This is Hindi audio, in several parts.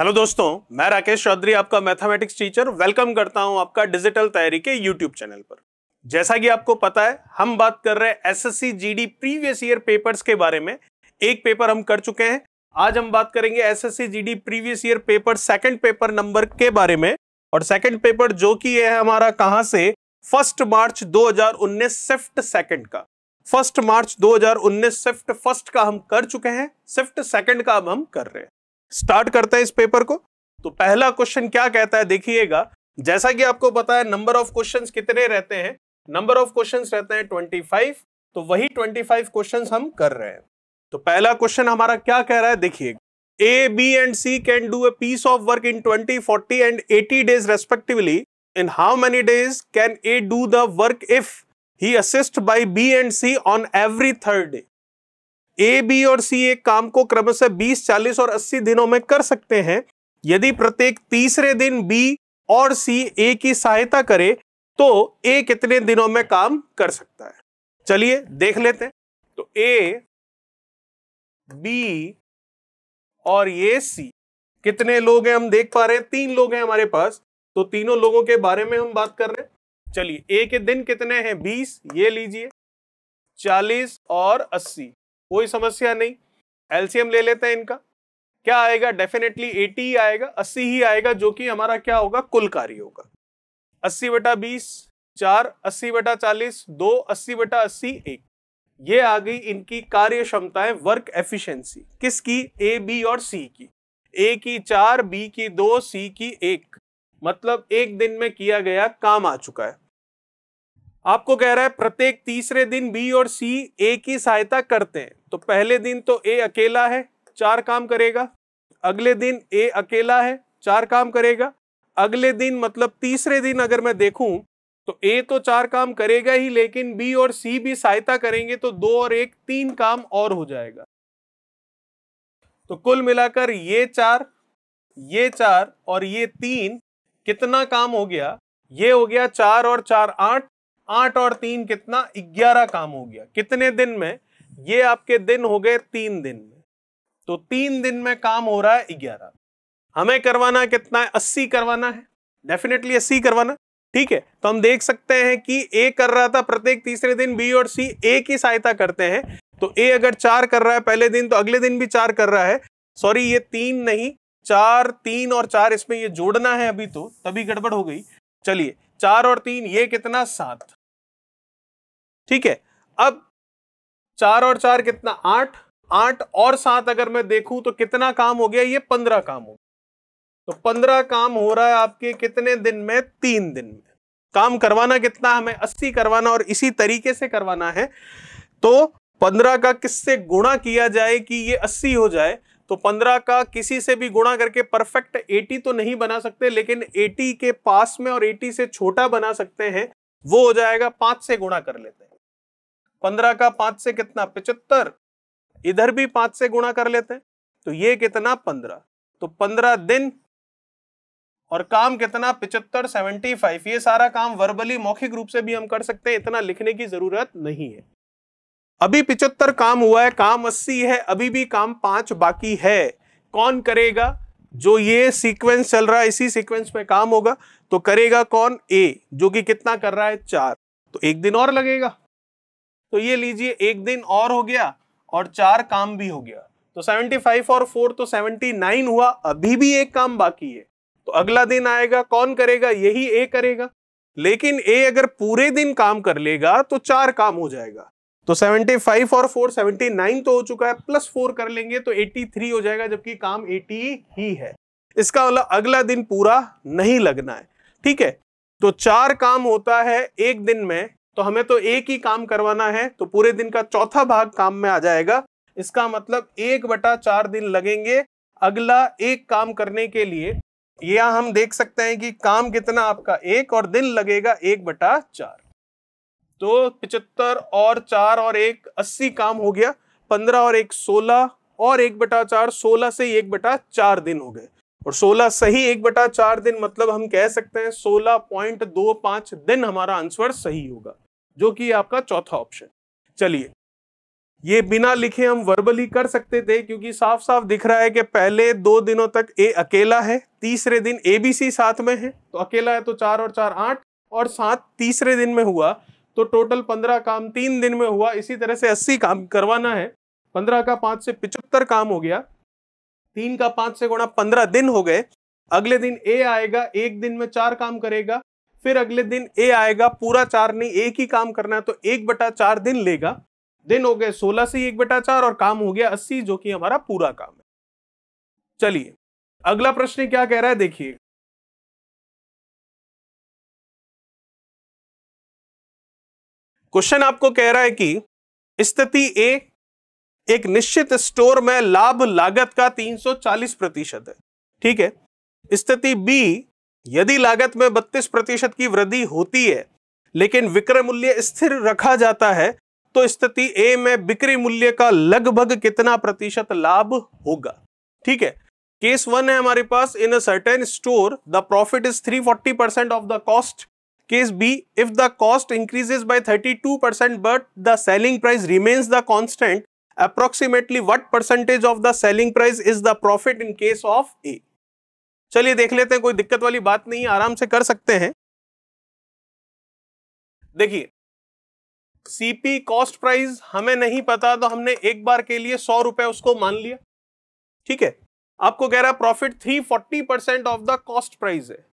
हेलो दोस्तों मैं राकेश चौधरी आपका मैथमेटिक्स टीचर वेलकम करता हूं आपका डिजिटल तैयारी के यूट्यूब चैनल पर जैसा कि आपको पता है हम बात कर रहे हैं SSC GD previous year papers के बारे में एक पेपर हम कर चुके हैं आज हम बात करेंगे SSC GD previous year paper second paper number के बारे में और सेकंड पेपर जो कि है हमारा कहाँ से फर्स्ट मार्च 2019 सिफ्ट सेकंड का फर्स्ट मार्च 2019 सिफ्ट फर्स्ट का हम कर चुके हैं सिफ्ट सेकंड का अब हम कर रहे हैं स्टार्ट करते हैं इस पेपर को तो पहला क्वेश्चन क्या कहता है देखिएगा जैसा कि आपको पता है नंबर ऑफ क्वेश्चंस कितने रहते हैं नंबर ऑफ क्वेश्चंस रहते हैं 25 तो वही 25 क्वेश्चंस हम कर रहे हैं तो पहला क्वेश्चन हमारा क्या कह रहा है देखिएगा A B and C can do a piece of work in twenty forty and eighty days respectively in how many days can A do the work if he assist by B and C on every third day A B और सी एक काम को क्रमशः 20, 40 और 80 दिनों में कर सकते हैं यदि प्रत्येक तीसरे दिन बी और सी ए की सहायता करे तो ए कितने दिनों में काम कर सकता है चलिए देख लेते हैं तो ए बी और ये सी कितने लोग हैं हम देख पा रहे हैं तीन लोग हैं हमारे पास तो तीनों लोगों के बारे में हम बात कर रहे हैं चलिए ए के दिन कितने हैं बीस ये लीजिए चालीस और अस्सी कोई समस्या नहीं एलसीएम ले लेते हैं इनका क्या आएगा डेफिनेटली 80 ही आएगा 80 ही आएगा जो कि हमारा क्या होगा कुल कार्य होगा 80 बटा बीस चार अस्सी बटा चालीस दो अस्सी बटा अस्सी एक ये आ गई इनकी कार्य क्षमताएं वर्क एफिशिएंसी किसकी ए बी और सी की ए की चार बी की दो सी की एक मतलब एक दिन में किया गया काम आ चुका है आपको कह रहा है प्रत्येक तीसरे दिन बी और सी ए की सहायता करते हैं तो पहले दिन तो ए अकेला है चार काम करेगा अगले दिन ए अकेला है चार काम करेगा अगले दिन मतलब तीसरे दिन अगर मैं देखूं तो ए तो चार काम करेगा ही लेकिन बी और सी भी सहायता करेंगे तो दो और एक तीन काम और हो जाएगा तो कुल मिलाकर ये चार ये चार और ये तीन कितना काम हो गया ये हो गया चार और चार आठ आठ और तीन कितना ग्यारह काम हो गया कितने दिन में ये आपके दिन हो गए तीन दिन में तो तीन दिन में काम हो रहा है ग्यारह हमें करवाना कितना है अस्सी करवाना है डेफिनेटली अस्सी करवाना ठीक है तो हम देख सकते हैं कि ए कर रहा था प्रत्येक तीसरे दिन बी और सी ए की सहायता करते हैं तो ए अगर चार कर रहा है पहले दिन तो अगले दिन भी चार कर रहा है सॉरी ये तीन नहीं चार तीन और चार इसमें ये जोड़ना है अभी तो तभी गड़बड़ हो गई चलिए चार और तीन ये कितना सात ठीक है अब चार और चार कितना आठ आठ और सात अगर मैं देखूं तो कितना काम हो गया ये पंद्रह काम हो तो पंद्रह काम हो रहा है आपके कितने दिन में तीन दिन में काम करवाना कितना हमें अस्सी करवाना और इसी तरीके से करवाना है तो पंद्रह का किससे गुणा किया जाए कि ये अस्सी हो जाए तो 15 का किसी से भी गुणा करके परफेक्ट 80 तो नहीं बना सकते लेकिन 80 के पास में और 80 से छोटा बना सकते हैं वो हो जाएगा पांच से गुणा कर लेते हैं पंद्रह का पांच से कितना पिचहत्तर इधर भी पांच से गुणा कर लेते हैं तो ये कितना पंद्रह तो पंद्रह दिन और काम कितना पिचहत्तर सेवेंटी फाइव ये सारा काम वर्बली मौखिक रूप से भी हम कर सकते हैं इतना लिखने की जरूरत नहीं है अभी पिचहत्तर काम हुआ है काम अस्सी है अभी भी काम पांच बाकी है कौन करेगा जो ये सीक्वेंस चल रहा है इसी सीक्वेंस में काम होगा तो करेगा कौन ए जो कि कितना कर रहा है चार तो एक दिन और लगेगा तो ये लीजिए एक दिन और हो गया और चार काम भी हो गया तो 75 और 4 तो 79 हुआ अभी भी एक काम बाकी है तो अगला दिन आएगा कौन करेगा यही ए करेगा लेकिन ए अगर पूरे दिन काम कर लेगा तो चार काम हो जाएगा तो 75 और 4 79 तो हो चुका है प्लस 4 कर लेंगे तो 83 हो जाएगा जबकि काम 80 ही है इसका मतलब अगला दिन पूरा नहीं लगना है ठीक है तो चार काम होता है एक दिन में तो हमें तो एक ही काम करवाना है तो पूरे दिन का चौथा भाग काम में आ जाएगा इसका मतलब एक बटा चार दिन लगेंगे अगला एक काम करने के लिए यह हम देख सकते हैं कि काम कितना आपका एक और दिन लगेगा एक बटा चार तो पिचहत्तर और चार और एक अस्सी काम हो गया पंद्रह और एक सोलह और एक बटा चार सोलह से एक बटा चार दिन हो गए और सोलह सही एक बटा चार दिन मतलब हम कह सकते हैं सोलह पॉइंट दो पांच दिन हमारा आंसर सही होगा जो कि आपका चौथा ऑप्शन चलिए ये बिना लिखे हम वर्बली कर सकते थे क्योंकि साफ साफ दिख रहा है कि पहले दो दिनों तक ए अकेला है तीसरे दिन एबीसी साथ में है तो अकेला है तो चार और चार आठ और सात तीसरे दिन में हुआ तो टोटल पंद्रह काम तीन दिन में हुआ इसी तरह से अस्सी काम करवाना है पंद्रह का पाँच से पिचहत्तर काम हो गया तीन का पाँच से गुणा पंद्रह दिन हो गए अगले दिन ए आएगा एक दिन में चार काम करेगा फिर अगले दिन ए आएगा पूरा चार नहीं एक ही काम करना है तो एक बटा चार दिन लेगा दिन हो गए सोलह से एक बटा चार और काम हो गया अस्सी जो कि हमारा पूरा काम है चलिए अगला प्रश्न क्या कह रहा है देखिए क्वेश्चन आपको कह रहा है कि स्थिति ए एक निश्चित स्टोर में लाभ लागत का 340 प्रतिशत है ठीक है स्थिति बी यदि लागत में 32 प्रतिशत की वृद्धि होती है लेकिन विक्रय मूल्य स्थिर रखा जाता है तो स्थिति ए में बिक्री मूल्य का लगभग कितना प्रतिशत लाभ होगा ठीक है केस वन है हमारे पास in a certain store the profit is 340 percent of the cost case B if the cost increases by 32 percent but the selling price remains the constant approximately what percentage of the selling price is the profit in case of A चलिए देख लेते हैं कोई दिक्कत वाली बात नहीं आराम से कर सकते हैं देखिए सीपी कॉस्ट प्राइस हमें नहीं पता तो हमने एक बार के लिए सौ रुपए उसको मान लिया ठीक है आपको कह रहा profit three forty percent of the cost price है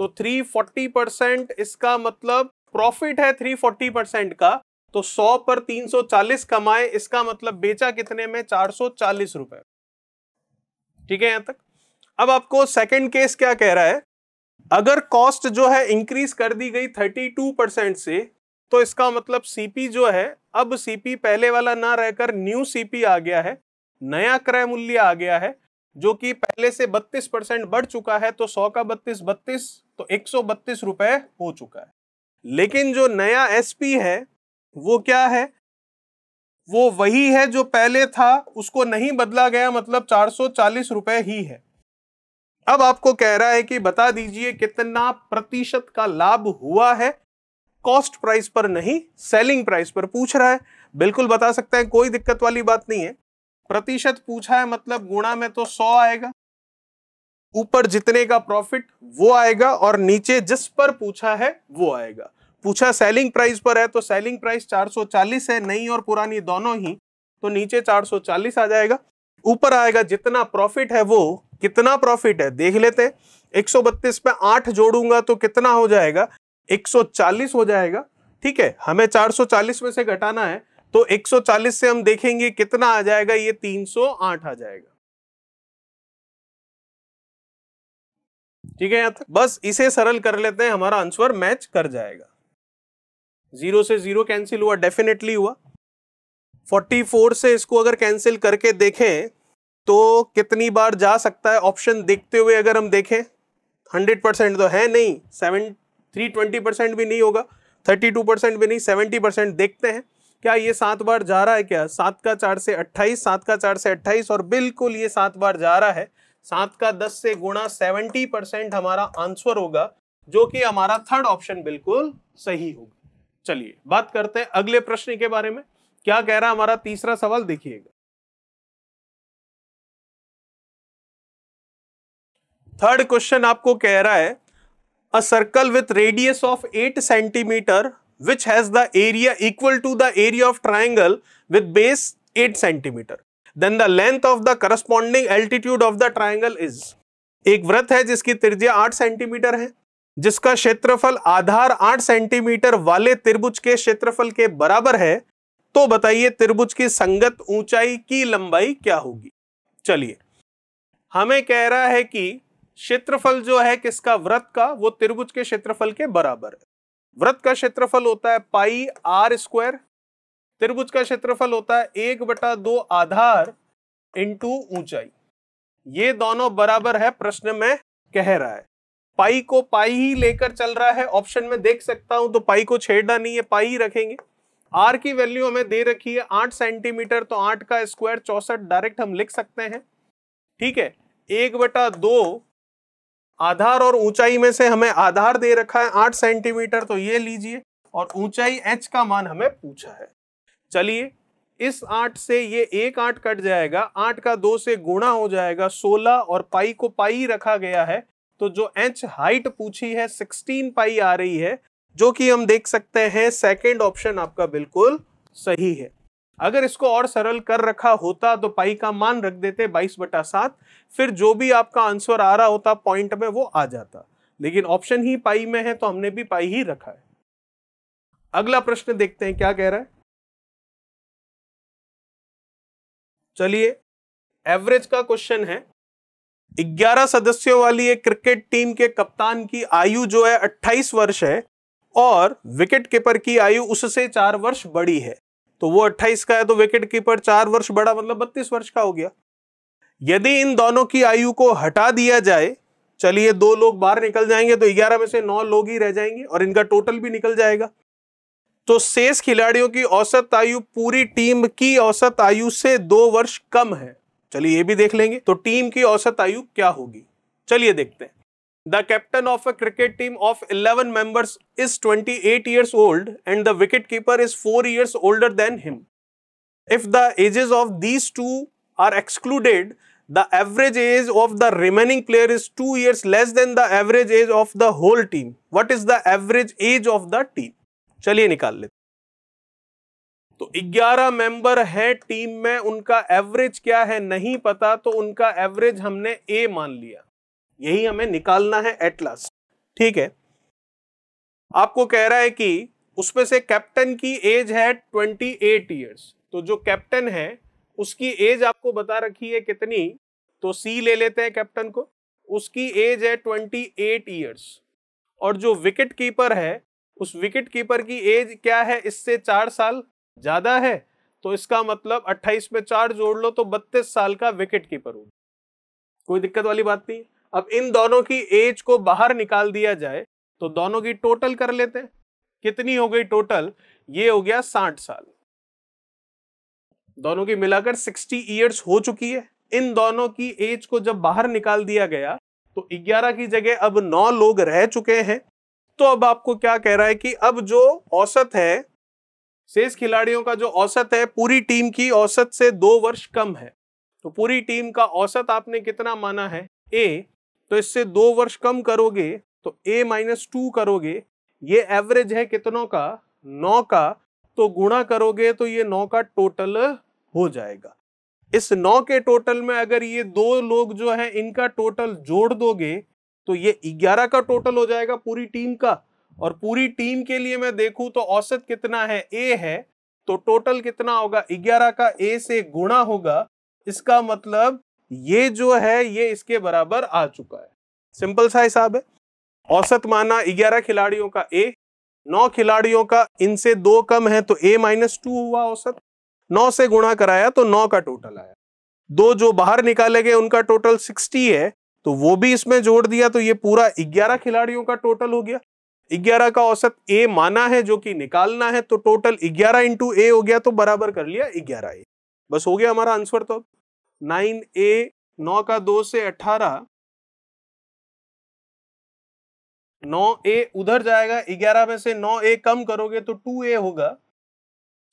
तो 340 परसेंट इसका मतलब प्रॉफिट है 340 परसेंट का तो 100 पर 340 कमाए इसका मतलब बेचा कितने में चार रुपए ठीक है यहां तक अब आपको सेकंड केस क्या कह रहा है अगर कॉस्ट जो है इंक्रीज कर दी गई 32 परसेंट से तो इसका मतलब सीपी जो है अब सीपी पहले वाला ना रहकर न्यू सीपी आ गया है नया क्रय मूल्य आ गया है जो कि पहले से 32 परसेंट बढ़ चुका है तो 100 का 32 32 तो एक रुपए हो चुका है लेकिन जो नया एसपी है वो क्या है वो वही है जो पहले था उसको नहीं बदला गया मतलब चार रुपए ही है अब आपको कह रहा है कि बता दीजिए कितना प्रतिशत का लाभ हुआ है कॉस्ट प्राइस पर नहीं सेलिंग प्राइस पर पूछ रहा है बिल्कुल बता सकते हैं कोई दिक्कत वाली बात नहीं है प्रतिशत पूछा है मतलब गुणा में तो सौ आएगा ऊपर जितने का प्रॉफिट वो आएगा और नीचे जिस पर पूछा है वो आएगा पूछा सेलिंग प्राइस पर है तो सेलिंग प्राइस 440 है नई और पुरानी दोनों ही तो नीचे 440 आ जाएगा ऊपर आएगा जितना प्रॉफिट है वो कितना प्रॉफिट है देख लेते हैं एक पे 8 जोड़ूंगा तो कितना हो जाएगा 140 हो जाएगा ठीक है हमें 440 में से घटाना है तो 140 से हम देखेंगे कितना आ जाएगा ये 308 आ जाएगा ठीक है यहां तक बस इसे सरल कर लेते हैं हमारा आंसर मैच कर जाएगा जीरो से जीरो कैंसिल हुआ डेफिनेटली हुआ 44 से इसको अगर कैंसिल करके देखें तो कितनी बार जा सकता है ऑप्शन देखते हुए अगर हम देखें 100 परसेंट तो है नहीं सेवन थ्री ट्वेंटी परसेंट भी नहीं होगा 32 परसेंट भी नहीं 70 परसेंट देखते हैं क्या ये सात बार जा रहा है क्या सात का चार से अट्ठाईस सात का चार से अट्ठाईस और बिल्कुल ये सात बार जा रहा है सात का दस से गुणा सेवेंटी परसेंट हमारा आंसर होगा जो कि हमारा थर्ड ऑप्शन बिल्कुल सही होगा चलिए बात करते हैं अगले प्रश्न के बारे में क्या कह रहा हमारा तीसरा सवाल देखिएगा थर्ड क्वेश्चन आपको कह रहा है a circle with radius of eight centimetre which has the area equal to the area of triangle with base 8 centimeter. Then the length of the corresponding altitude of the triangle is. एक व्रत है जिसकी त्रिज्या 8 सेंटीमीटर है जिसका क्षेत्रफल आधार 8 सेंटीमीटर वाले त्रिभुज के क्षेत्रफल के बराबर है तो बताइए त्रिभुज की संगत ऊंचाई की लंबाई क्या होगी चलिए हमें कह रहा है कि क्षेत्रफल जो है किसका व्रत का वो त्रिभुज के क्षेत्रफल के बराबर है व्रत का क्षेत्रफल होता है पाई आर स्क्वायर त्रिभुज का क्षेत्रफल होता है एक बटा दो आधार इंटू ऊंचाई ये दोनों बराबर है प्रश्न में कह रहा है पाई को पाई ही लेकर चल रहा है ऑप्शन में देख सकता हूं तो पाई को छेड़ना नहीं है पाई ही रखेंगे आर की वैल्यू हमें दे रखी है आठ सेंटीमीटर तो आठ का स्क्वायर चौसठ डायरेक्ट हम लिख सकते हैं ठीक है एक बटा दो आधार और ऊंचाई में से हमें आधार दे रखा है आठ सेंटीमीटर तो ये लीजिए और ऊंचाई एच का मान हमें पूछा है चलिए इस आठ से ये एक आठ कट जाएगा आठ का दो से गुणा हो जाएगा सोलह और पाई को पाई रखा गया है तो जो एच हाइट पूछी है सिक्सटीन पाई आ रही है जो कि हम देख सकते हैं सेकेंड ऑप्शन आपका बिल्कुल सही है अगर इसको और सरल कर रखा होता तो पाई का मान रख देते बाईस बटा सात फिर जो भी आपका आंसर आ रहा होता पॉइंट में वो आ जाता लेकिन ऑप्शन ही पाई में है तो हमने भी पाई ही रखा है अगला प्रश्न देखते हैं क्या कह रहा है चलिए एवरेज का क्वेश्चन है 11 सदस्यों वाली एक क्रिकेट टीम के कप्तान की आयु जो है 28 वर्ष है और विकेट कीपर की आयु उससे चार वर्ष बड़ी है तो वो 28 का है तो विकेट कीपर चार वर्ष बड़ा मतलब बत्तीस वर्ष का हो गया यदि इन दोनों की आयु को हटा दिया जाए चलिए दो लोग बाहर निकल जाएंगे तो ग्यारह में से नौ लोग ही रह जाएंगे और इनका टोटल भी निकल जाएगा तो शेष खिलाड़ियों की औसत आयु पूरी टीम की औसत आयु से दो वर्ष कम है चलिए ये भी देख लेंगे तो टीम की औसत आयु क्या होगी चलिए देखते हैं The captain of a cricket team of 11 members is 28 years old and the wicketkeeper is 4 years older than him. If the ages of these two are excluded, the average age of the remaining player is 2 years less than the average age of the whole team. What is the average age of the team? चलिए निकाल लेते तो 11 मेंबर है टीम में उनका एवरेज क्या है नहीं पता तो उनका एवरेज हमने ए मान लिया यही हमें निकालना है एट लास्ट ठीक है आपको कह रहा है कि उसमें से कैप्टन की एज है ट्वेंटी एट ईयर्स तो जो कैप्टन है उसकी एज आपको बता रखी है कितनी तो सी ले लेते हैं कैप्टन को उसकी एज है ट्वेंटी एट ईयर्स और जो विकेट कीपर है उस विकेट कीपर की एज क्या है इससे चार साल ज़्यादा है तो इसका मतलब 28 में चार जोड़ लो तो 32 साल का विकेट कीपर हो कोई दिक्कत वाली बात नहीं है अब इन दोनों की एज को बाहर निकाल दिया जाए तो दोनों की टोटल कर लेते हैं कितनी हो गई टोटल ये हो गया साठ साल दोनों की मिलाकर सिक्सटी ईयर्स हो चुकी है इन दोनों की एज को जब बाहर निकाल दिया गया तो ग्यारह की जगह अब नौ लोग रह चुके हैं तो अब आपको क्या कह रहा है कि अब जो औसत है शेष खिलाड़ियों का जो औसत है पूरी टीम की औसत से दो वर्ष कम है तो पूरी टीम का औसत आपने कितना माना है ए तो इससे दो वर्ष कम करोगे तो ए माइनस टू करोगे ये एवरेज है कितनों का नौ का तो गुणा करोगे तो ये नौ का टोटल हो जाएगा इस नौ के टोटल में अगर ये दो लोग जो है इनका टोटल जोड़ दोगे तो ये ग्यारह का टोटल हो जाएगा पूरी टीम का और पूरी टीम के लिए मैं देखूं तो औसत कितना है ए है तो टोटल कितना होगा ग्यारह का ए से गुणा होगा इसका मतलब ये जो है ये इसके बराबर आ चुका है सिंपल सा हिसाब है औसत माना ग्यारह खिलाड़ियों का ए नौ खिलाड़ियों का इनसे दो कम है तो ए माइनस टू हुआ औसत नौ से गुणा कराया तो नौ का टोटल आया दो जो बाहर निकाले गए उनका टोटल सिक्सटी है तो वो भी इसमें जोड़ दिया तो ये पूरा ग्यारह खिलाड़ियों का टोटल हो गया ग्यारह का औसत ए माना है जो कि निकालना है तो टोटल ग्यारह इंटू ए हो गया तो बराबर कर लिया ग्यारह ए बस हो गया हमारा आंसर तो अब नाइन ए नौ का दो से अठारह नौ ए उधर जाएगा ग्यारह में से नौ ए कम करोगे तो टू ए होगा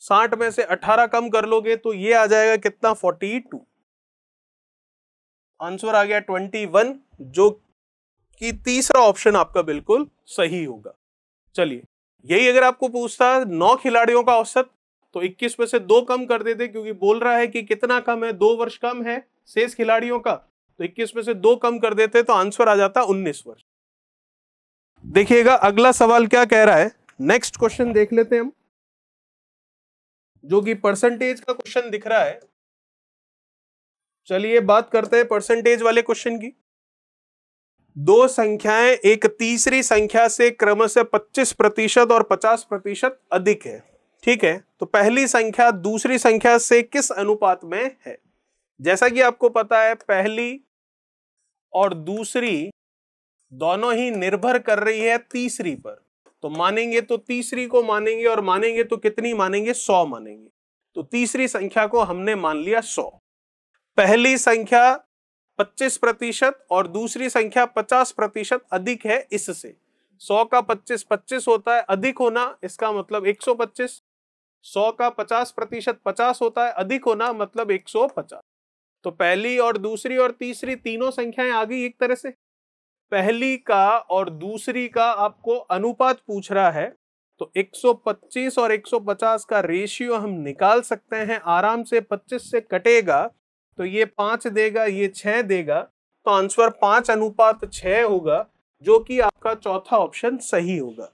साठ में से अठारह कम कर लोगे तो ये आ जाएगा कितना फोर्टी टू आंसर आ गया ट्वेंटी वन जो कि तीसरा ऑप्शन आपका बिल्कुल सही होगा चलिए यही अगर आपको पूछता नौ खिलाड़ियों का औसत तो 21 में से दो कम कर देते क्योंकि बोल रहा है कि कितना कम है दो वर्ष कम है शेष खिलाड़ियों का तो 21 में से दो कम कर देते तो आंसर आ जाता 19 वर्ष देखिएगा अगला सवाल क्या कह रहा है नेक्स्ट क्वेश्चन देख लेते हैं हम जो कि परसेंटेज का क्वेश्चन दिख रहा है चलिए बात करते हैं परसेंटेज वाले क्वेश्चन की दो संख्याएं एक तीसरी संख्या से क्रमशः 25 प्रतिशत और 50 प्रतिशत अधिक है ठीक है तो पहली संख्या दूसरी संख्या से किस अनुपात में है जैसा कि आपको पता है पहली और दूसरी दोनों ही निर्भर कर रही है तीसरी पर तो मानेंगे तो तीसरी को मानेंगे और मानेंगे तो कितनी मानेंगे सौ मानेंगे तो तीसरी संख्या को हमने मान लिया सौ पहली संख्या पच्चीस प्रतिशत और दूसरी संख्या पचास प्रतिशत अधिक है इससे सौ का पच्चीस पच्चीस होता है अधिक होना इसका मतलब एक सौ पच्चीस सौ का पचास प्रतिशत पचास होता है अधिक होना मतलब एक सौ पचास तो पहली और दूसरी और तीसरी तीनों संख्याएं आ गई एक तरह से पहली का और दूसरी का आपको अनुपात पूछ रहा है तो 125 और 150 का रेशियो हम निकाल सकते हैं आराम से 25 से कटेगा तो ये पांच देगा ये छह देगा तो आंसर पांच अनुपात छ होगा जो कि आपका चौथा ऑप्शन सही होगा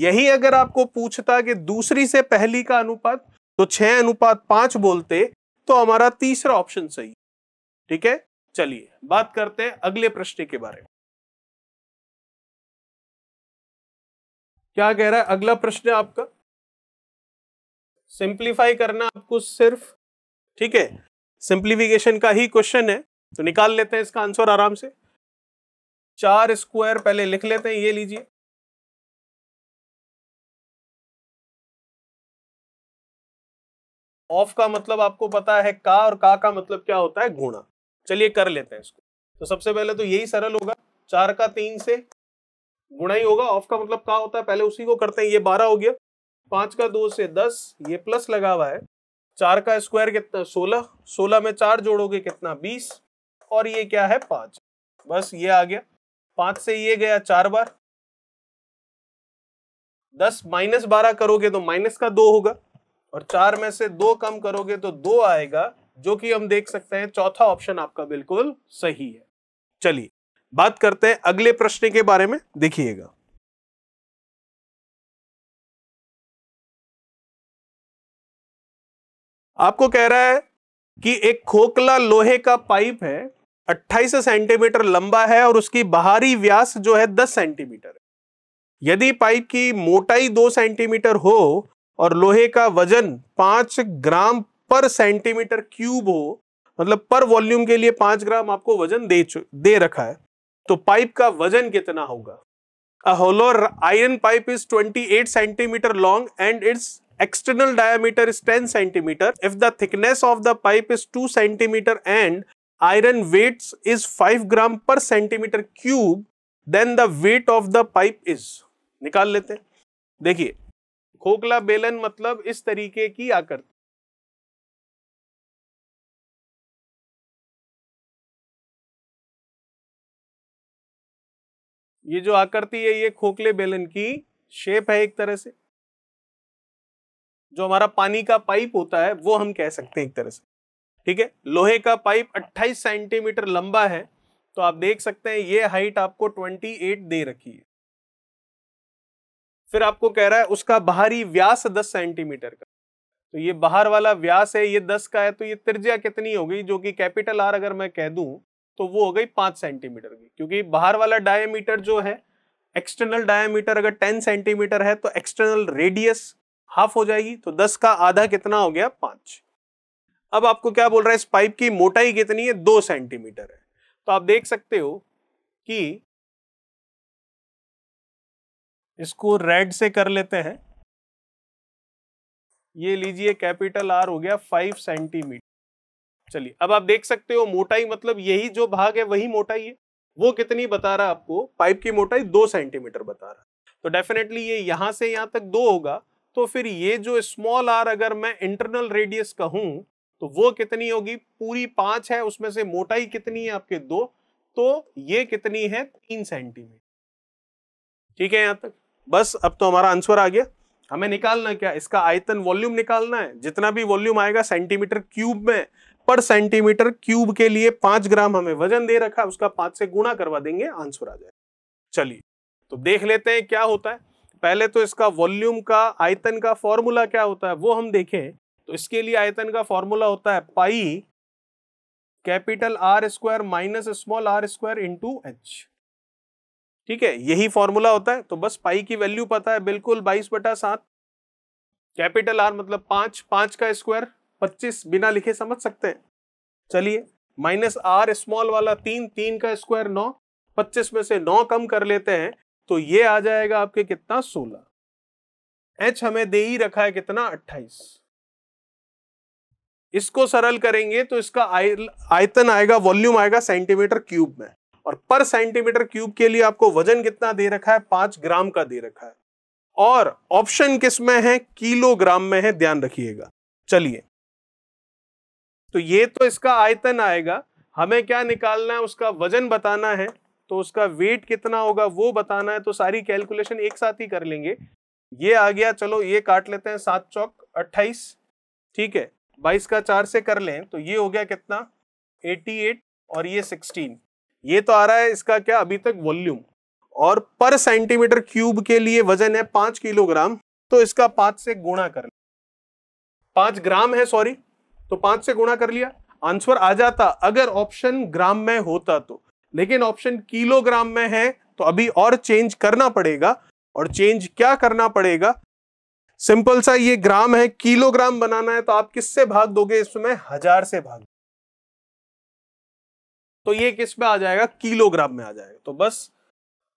यही अगर आपको पूछता कि दूसरी से पहली का अनुपात तो छह अनुपात पांच बोलते तो हमारा तीसरा ऑप्शन सही ठीक है चलिए बात करते हैं अगले प्रश्न के बारे में क्या कह रहा है अगला प्रश्न है आपका सिंप्लीफाई करना आपको सिर्फ ठीक है सिंप्लीफिकेशन का ही क्वेश्चन है तो निकाल लेते हैं इसका आंसर आराम से चार स्क्वायर पहले लिख लेते हैं ये लीजिए ऑफ का मतलब आपको पता है का और का का मतलब क्या होता है गुणा चलिए कर लेते हैं इसको तो सबसे पहले तो यही सरल होगा चार का तीन से गुणा ही होगा ऑफ का मतलब का होता है पहले उसी को करते हैं ये बारह हो गया पांच का दो से दस ये प्लस लगा हुआ है चार का स्क्वायर कितना सोलह सोलह में चार जोड़ोगे कितना बीस और ये क्या है पांच बस ये आ गया पांच से ये गया चार बार दस माइनस बारह करोगे तो माइनस का दो होगा और चार में से दो कम करोगे तो दो आएगा जो कि हम देख सकते हैं चौथा ऑप्शन आपका बिल्कुल सही है चलिए बात करते हैं अगले प्रश्न के बारे में देखिएगा आपको कह रहा है कि एक खोखला लोहे का पाइप है 28 सेंटीमीटर लंबा है और उसकी बाहरी व्यास जो है 10 सेंटीमीटर है यदि पाइप की मोटाई 2 सेंटीमीटर हो और लोहे का वजन पांच ग्राम पर सेंटीमीटर क्यूब हो मतलब पर वॉल्यूम के लिए पांच ग्राम आपको वजन दे दे रखा है तो पाइप का वजन कितना होगा hollow iron pipe is 28 centimetre long and its external diameter is 10 centimetre if the thickness of the pipe is two centimetre and iron weight is five gram per centimetre cube then the weight of the pipe is निकाल लेते हैं देखिए खोखला बेलन मतलब इस तरीके की आकृति ये जो आकृति है ये खोखले बेलन की शेप है एक तरह से जो हमारा पानी का पाइप होता है वो हम कह सकते हैं एक तरह से ठीक है लोहे का पाइप 28 सेंटीमीटर लंबा है तो आप देख सकते हैं ये हाइट आपको 28 दे रखी है फिर आपको कह रहा है उसका बाहरी व्यास दस सेंटीमीटर का तो ये बाहर वाला व्यास है ये दस का है तो ये त्रिज्या कितनी हो गई जो कि कैपिटल आर अगर मैं कह दूं तो वो हो गई पांच सेंटीमीटर की क्योंकि बाहर वाला डायमीटर जो है एक्सटर्नल डायमीटर अगर टेन सेंटीमीटर है तो एक्सटर्नल रेडियस हाफ हो जाएगी तो दस का आधा कितना हो गया पांच अब आपको क्या बोल रहा है इस पाइप की मोटाई कितनी है दो सेंटीमीटर है तो आप देख सकते हो कि इसको रेड से कर लेते हैं ये लीजिए कैपिटल आर हो गया फाइव सेंटीमीटर चलिए अब आप देख सकते हो मोटाई मतलब यही जो भाग है वही मोटाई है वो कितनी बता रहा आपको पाइप की मोटाई दो सेंटीमीटर बता रहा तो डेफिनेटली ये यहां से यहां तक दो होगा तो फिर ये जो स्मॉल आर अगर मैं इंटरनल रेडियस कहूं तो वो कितनी होगी पूरी पांच है उसमें से मोटाई कितनी है आपके दो तो ये कितनी है तीन सेंटीमीटर ठीक है यहां तक बस अब तो हमारा आंसर आ गया हमें निकालना क्या इसका आयतन वॉल्यूम निकालना है जितना भी वॉल्यूम आएगा सेंटीमीटर क्यूब में पर सेंटीमीटर क्यूब के लिए पांच ग्राम हमें वजन दे रखा है उसका पांच से गुणा करवा देंगे आंसर आ जाए चलिए तो देख लेते हैं क्या होता है पहले तो इसका वॉल्यूम का आयतन का फॉर्मूला क्या होता है वो हम देखें तो इसके लिए आयतन का फॉर्मूला होता है pi capital R square minus small r square into H ठीक है यही फॉर्मूला होता है तो बस पाई की वैल्यू पता है बिल्कुल बाईस बटा सात कैपिटल आर मतलब पांच पांच का स्क्वायर पच्चीस बिना लिखे समझ सकते हैं चलिए माइनस आर स्मॉल वाला तीन तीन का स्क्वायर नौ पच्चीस में से नौ कम कर लेते हैं तो ये आ जाएगा आपके कितना सोलह एच हमें दे ही रखा है कितना अट्ठाईस इसको सरल करेंगे तो इसका आयतन आएगा वॉल्यूम आएगा सेंटीमीटर क्यूब में और पर सेंटीमीटर क्यूब के लिए आपको वजन कितना दे रखा है पांच ग्राम का दे रखा है और ऑप्शन किस में है किलोग्राम में है ध्यान रखिएगा चलिए तो ये तो इसका आयतन आएगा हमें क्या निकालना है उसका वजन बताना है तो उसका वेट कितना होगा वो बताना है तो सारी कैलकुलेशन एक साथ ही कर लेंगे ये आ गया चलो ये काट लेते हैं सात चौक अट्ठाईस ठीक है बाईस का चार से कर लें तो ये हो गया कितना एटी एट और ये सिक्सटीन ये तो आ रहा है इसका क्या अभी तक वॉल्यूम और पर सेंटीमीटर क्यूब के लिए वजन है पांच किलोग्राम तो इसका पांच से गुणा कर लिया पांच ग्राम है सॉरी तो पांच से गुणा कर लिया आंसर आ जाता अगर ऑप्शन ग्राम में होता तो लेकिन ऑप्शन किलोग्राम में है तो अभी और चेंज करना पड़ेगा और चेंज क्या करना पड़ेगा सिंपल सा ये ग्राम है किलोग्राम बनाना है तो आप किससे भाग दोगे इसमें हजार से भाग तो ये किस में आ जाएगा किलोग्राम में आ जाएगा तो बस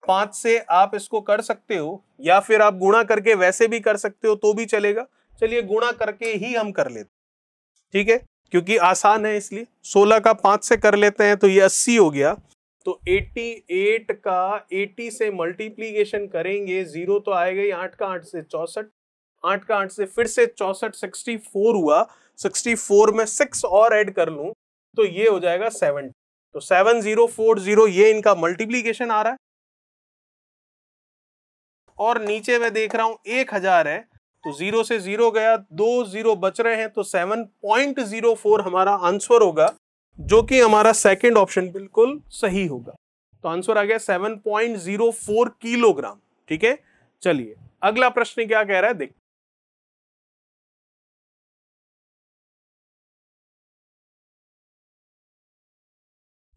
पांच से आप इसको कर सकते हो या फिर आप गुणा करके वैसे भी कर सकते हो तो भी चलेगा चलिए गुणा करके ही हम कर लेते ठीक है क्योंकि आसान है इसलिए 16 का पांच से कर लेते हैं तो ये 80 हो गया तो 88 का 80 से मल्टीप्लीकेशन करेंगे जीरो तो आएगा ही आठ का आठ से चौसठ आठ का आठ से फिर से चौसठ फोर हुआ फोर में सिक्स और एड कर लू तो ये हो जाएगा सेवन तो सेवन जीरो फोर जीरो ये इनका मल्टीप्लीकेशन आ रहा है और नीचे मैं देख रहा हूं एक हजार है तो जीरो से जीरो गया दो जीरो बच रहे हैं तो सेवन पॉइंट जीरो फोर हमारा आंसर होगा जो कि हमारा सेकंड ऑप्शन बिल्कुल सही होगा तो आंसर आ गया seven point zero four kilogram ठीक है चलिए अगला प्रश्न क्या कह रहा है देख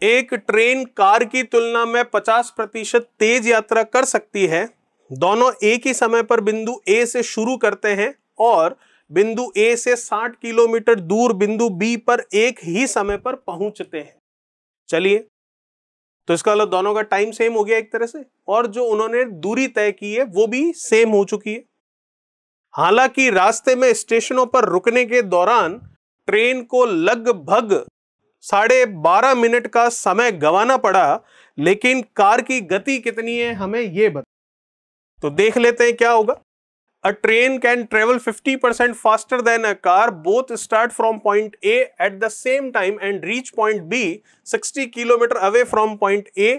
एक ट्रेन कार की तुलना में 50 प्रतिशत तेज यात्रा कर सकती है दोनों एक ही समय पर बिंदु ए से शुरू करते हैं और बिंदु ए से 60 किलोमीटर दूर बिंदु बी पर एक ही समय पर पहुंचते हैं चलिए तो इसका मतलब दोनों का टाइम सेम हो गया एक तरह से और जो उन्होंने दूरी तय की है वो भी सेम हो चुकी है हालांकि रास्ते में स्टेशनों पर रुकने के दौरान ट्रेन को लगभग साढ़े बारह मिनट का समय गंवाना पड़ा लेकिन कार की गति कितनी है हमें ये बता तो देख लेते हैं क्या होगा a train can travel 50 percent faster than a car both start from point A at the same time and reach point B 60 kilometre away from point A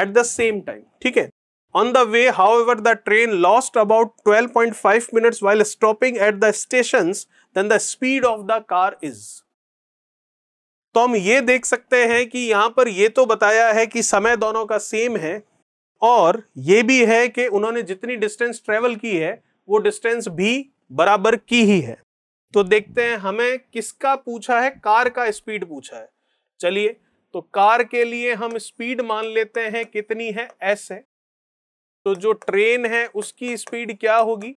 at the same time ठीक है on On the way, however, the train lost about 12.5 minutes while stopping at the station then the speed of the car is तो हम ये देख सकते हैं कि यहां पर ये तो बताया है कि समय दोनों का सेम है और ये भी है कि उन्होंने जितनी डिस्टेंस ट्रेवल की है वो डिस्टेंस भी बराबर की ही है तो देखते हैं हमें किसका पूछा है कार का स्पीड पूछा है चलिए तो कार के लिए हम स्पीड मान लेते हैं कितनी है एस है तो जो ट्रेन है उसकी स्पीड क्या होगी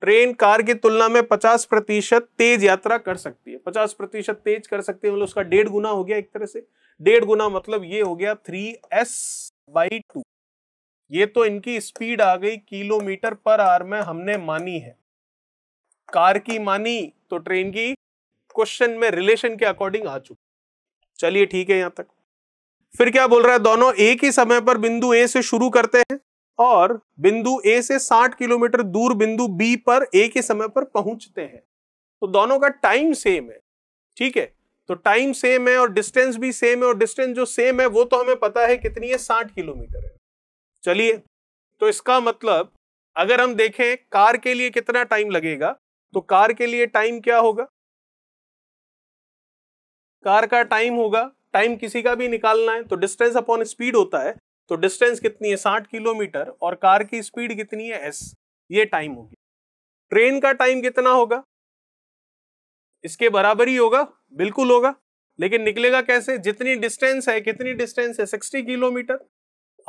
ट्रेन कार की तुलना में 50 प्रतिशत तेज यात्रा कर सकती है 50 प्रतिशत तेज कर सकती है मतलब उसका डेढ़ गुना हो गया एक तरह से डेढ़ गुना मतलब ये हो गया थ्री एस बाई टू ये तो इनकी स्पीड आ गई किलोमीटर पर आर में हमने मानी है कार की मानी तो ट्रेन की क्वेश्चन में रिलेशन के अकॉर्डिंग आ चुकी चलिए ठीक है यहां तक फिर क्या बोल रहा है दोनों एक ही समय पर बिंदु ए से शुरू करते हैं और बिंदु ए से 60 किलोमीटर दूर बिंदु बी पर ए के समय पर पहुंचते हैं तो दोनों का टाइम सेम है ठीक है तो टाइम सेम है और डिस्टेंस भी सेम है और डिस्टेंस जो सेम है वो तो हमें पता है कितनी है साठ किलोमीटर है चलिए तो इसका मतलब अगर हम देखें कार के लिए कितना टाइम लगेगा तो कार के लिए टाइम क्या होगा कार का टाइम होगा टाइम किसी का भी निकालना है तो डिस्टेंस अपॉन स्पीड होता है तो डिस्टेंस कितनी है साठ किलोमीटर और कार की स्पीड कितनी है एस ये टाइम होगी ट्रेन का टाइम कितना होगा इसके बराबर ही होगा बिल्कुल होगा लेकिन निकलेगा कैसे जितनी डिस्टेंस है कितनी डिस्टेंस है सिक्सटी किलोमीटर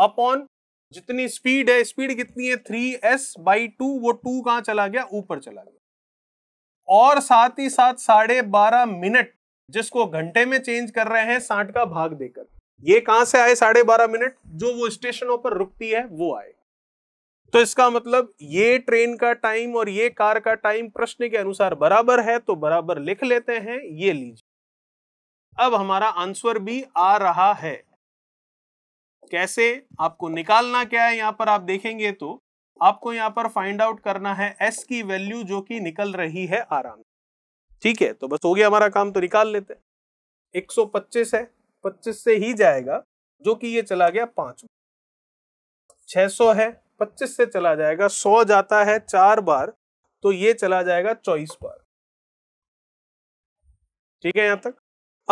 अपॉन जितनी स्पीड है स्पीड कितनी है थ्री एस बाई टू वो टू कहाँ चला गया ऊपर चला गया और साथ ही साथ साढ़े बारह मिनट जिसको घंटे में चेंज कर रहे हैं साठ का भाग देकर ये कहां से आए साढ़े बारह मिनट जो वो स्टेशनों पर रुकती है वो आए तो इसका मतलब ये ट्रेन का टाइम और ये कार का टाइम प्रश्न के अनुसार बराबर है तो बराबर लिख लेते हैं ये लीजिए अब हमारा आंसर भी आ रहा है कैसे आपको निकालना क्या है यहां पर आप देखेंगे तो आपको यहां पर फाइंड आउट करना है एस की वैल्यू जो कि निकल रही है आराम ठीक है तो बस हो गया हमारा काम तो निकाल लेते हैं 125 है पच्चीस से ही जाएगा जो कि ये चला गया पांच छह सौ है पच्चीस से चला जाएगा सौ जाता है चार बार तो ये चला जाएगा चौबीस बार ठीक है यहां तक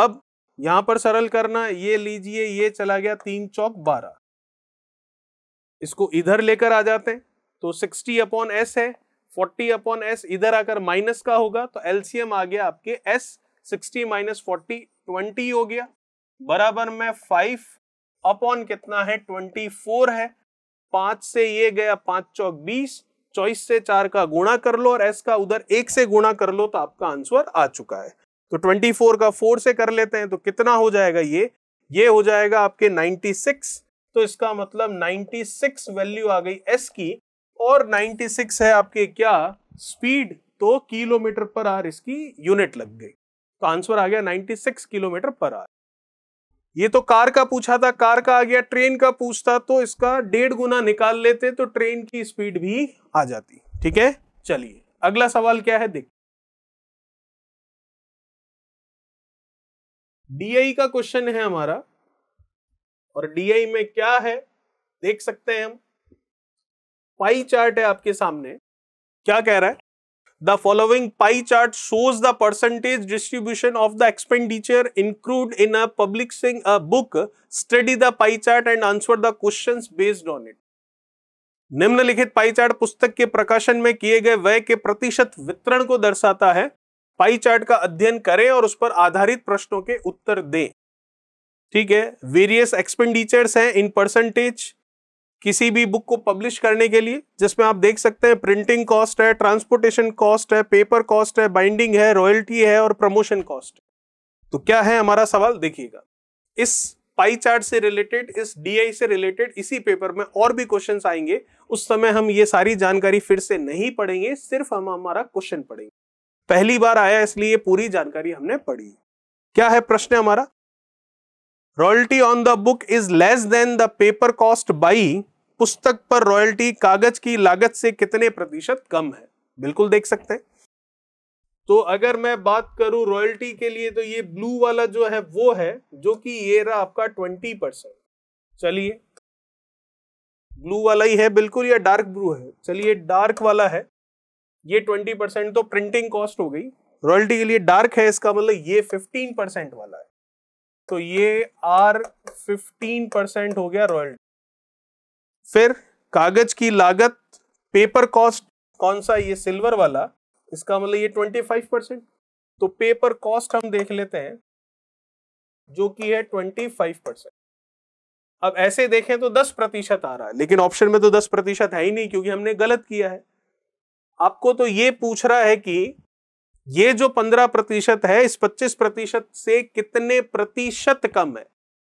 अब यहां पर सरल करना ये लीजिए ये चला गया तीन चौक बारह इसको इधर लेकर आ जाते हैं तो सिक्सटी अपॉन एस है फोर्टी अपॉन एस इधर आकर माइनस का होगा तो एलसीएम आ गया आपके S sixty minus forty twenty हो गया बराबर में फाइव अपॉन कितना है ट्वेंटी फोर है पांच से ये गया पांच चौक बीस चौबीस से चार का गुणा कर लो और एस का उधर एक से गुणा कर लो तो आपका आंसर आ चुका है तो ट्वेंटी फोर का फोर से कर लेते हैं तो कितना हो जाएगा ये ये हो जाएगा आपके नाइन्टी सिक्स तो इसका मतलब सिक्स वैल्यू आ गई एस की और सिक्स है आपके क्या स्पीड तो किलोमीटर पर आर इसकी यूनिट लग गई तो आंसर आ गया सिक्स किलोमीटर पर आर ये तो कार का पूछा था कार का आ गया ट्रेन का पूछता तो इसका डेढ़ गुना निकाल लेते तो ट्रेन की स्पीड भी आ जाती ठीक है चलिए अगला सवाल क्या है देख डीआई का क्वेश्चन है हमारा और डीआई में क्या है देख सकते हैं हम पाई चार्ट है आपके सामने क्या कह रहा है The following pie chart shows the percentage distribution of the expenditure included in a publishing a book. Study the pie chart and answer the questions based on it. निम्नलिखित पाई चार्ट पुस्तक के प्रकाशन में किए गए व्यय के प्रतिशत वितरण को दर्शाता है पाई चार्ट का अध्ययन करें और उस पर आधारित प्रश्नों के उत्तर दें ठीक है वेरियस एक्सपेंडिचर्स हैं इन परसेंटेज किसी भी बुक को पब्लिश करने के लिए जिसमें आप देख सकते हैं प्रिंटिंग कॉस्ट है ट्रांसपोर्टेशन कॉस्ट है पेपर कॉस्ट है बाइंडिंग है रॉयल्टी है और प्रमोशन कॉस्ट है तो क्या है हमारा सवाल देखिएगा इस पाई चार्ट से रिलेटेड इस डीआई से रिलेटेड इसी पेपर में और भी क्वेश्चंस आएंगे उस समय हम ये सारी जानकारी फिर से नहीं पढ़ेंगे सिर्फ हम हमारा क्वेश्चन पढ़ेंगे पहली बार आया इसलिए पूरी जानकारी हमने पढ़ी क्या है प्रश्न हमारा royalty on the book is less than the paper cost by पुस्तक पर रॉयल्टी कागज की लागत से कितने प्रतिशत कम है बिल्कुल देख सकते हैं तो अगर मैं बात करूं रॉयल्टी के लिए तो ये ब्लू वाला जो है वो है जो कि ये रहा आपका ट्वेंटी परसेंट चलिए ब्लू वाला ही है बिल्कुल या डार्क ब्लू है चलिए डार्क वाला है ये ट्वेंटी परसेंट तो प्रिंटिंग कॉस्ट हो गई रॉयल्टी के लिए डार्क है इसका मतलब ये फिफ्टीन परसेंट वाला है तो ये आर फिफ्टीन परसेंट हो गया रॉयल्टी फिर कागज की लागत पेपर कॉस्ट कौन सा ये सिल्वर वाला इसका मतलब ये फाइव परसेंट तो पेपर कॉस्ट हम देख लेते हैं जो कि है ट्वेंटी फाइव परसेंट अब ऐसे देखें तो दस प्रतिशत आ रहा है लेकिन ऑप्शन में तो दस प्रतिशत है ही नहीं क्योंकि हमने गलत किया है आपको तो ये पूछ रहा है कि ये जो पंद्रह प्रतिशत है इस पच्चीस प्रतिशत से कितने प्रतिशत कम है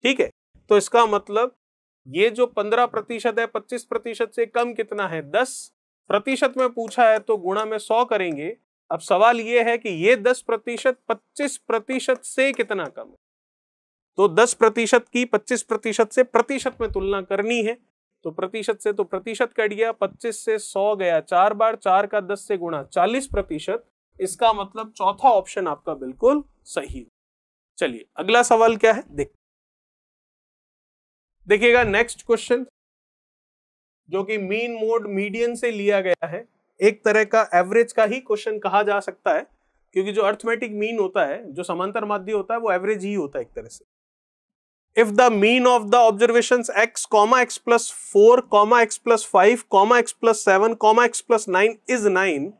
ठीक है तो इसका मतलब ये जो पंद्रह प्रतिशत है पच्चीस प्रतिशत से कम कितना है दस प्रतिशत में पूछा है तो गुणा में सौ करेंगे अब सवाल ये है कि ये दस प्रतिशत पच्चीस प्रतिशत से कितना कम है तो दस प्रतिशत की पच्चीस प्रतिशत से प्रतिशत में तुलना करनी है तो प्रतिशत से तो प्रतिशत कट गया पच्चीस से सौ गया चार बार चार का दस से गुणा चालीस प्रतिशत इसका मतलब चौथा ऑप्शन आपका बिल्कुल सही चलिए अगला सवाल क्या है देख देखिएगा नेक्स्ट क्वेश्चन जो कि मीन मोड मीडियन से लिया गया है एक तरह का एवरेज का ही क्वेश्चन कहा जा सकता है क्योंकि जो अर्थमेटिक मीन होता है जो समांतर माध्य होता है वो एवरेज ही होता है एक तरह से if the mean of the observation x comma x plus four comma x plus five comma x plus seven comma x plus nine is nine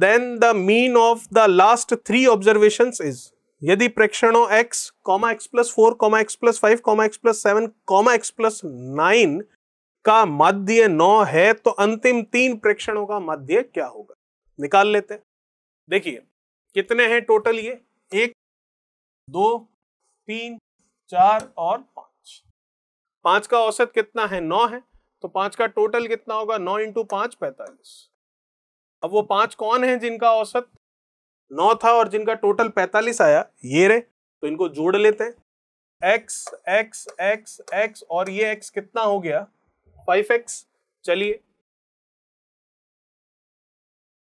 then the mean of the last three observation is यदि प्रेक्षणों x, comma x plus five comma x plus seven comma x plus nine का मध्य नौ है तो अंतिम तीन प्रेक्षणों का मध्य क्या होगा निकाल लेते हैं देखिए कितने हैं टोटल ये एक दो तीन चार और पांच पांच का औसत कितना है नौ है तो पांच का टोटल कितना होगा नौ इंटू पांच पैंतालीस अब वो पांच कौन है जिनका औसत नौ था और जिनका टोटल पैंतालीस आया ये रे तो इनको जोड़ लेते हैं एक्स एक्स एक्स एक्स और ये एक्स कितना हो गया फाइव एक्स चलिए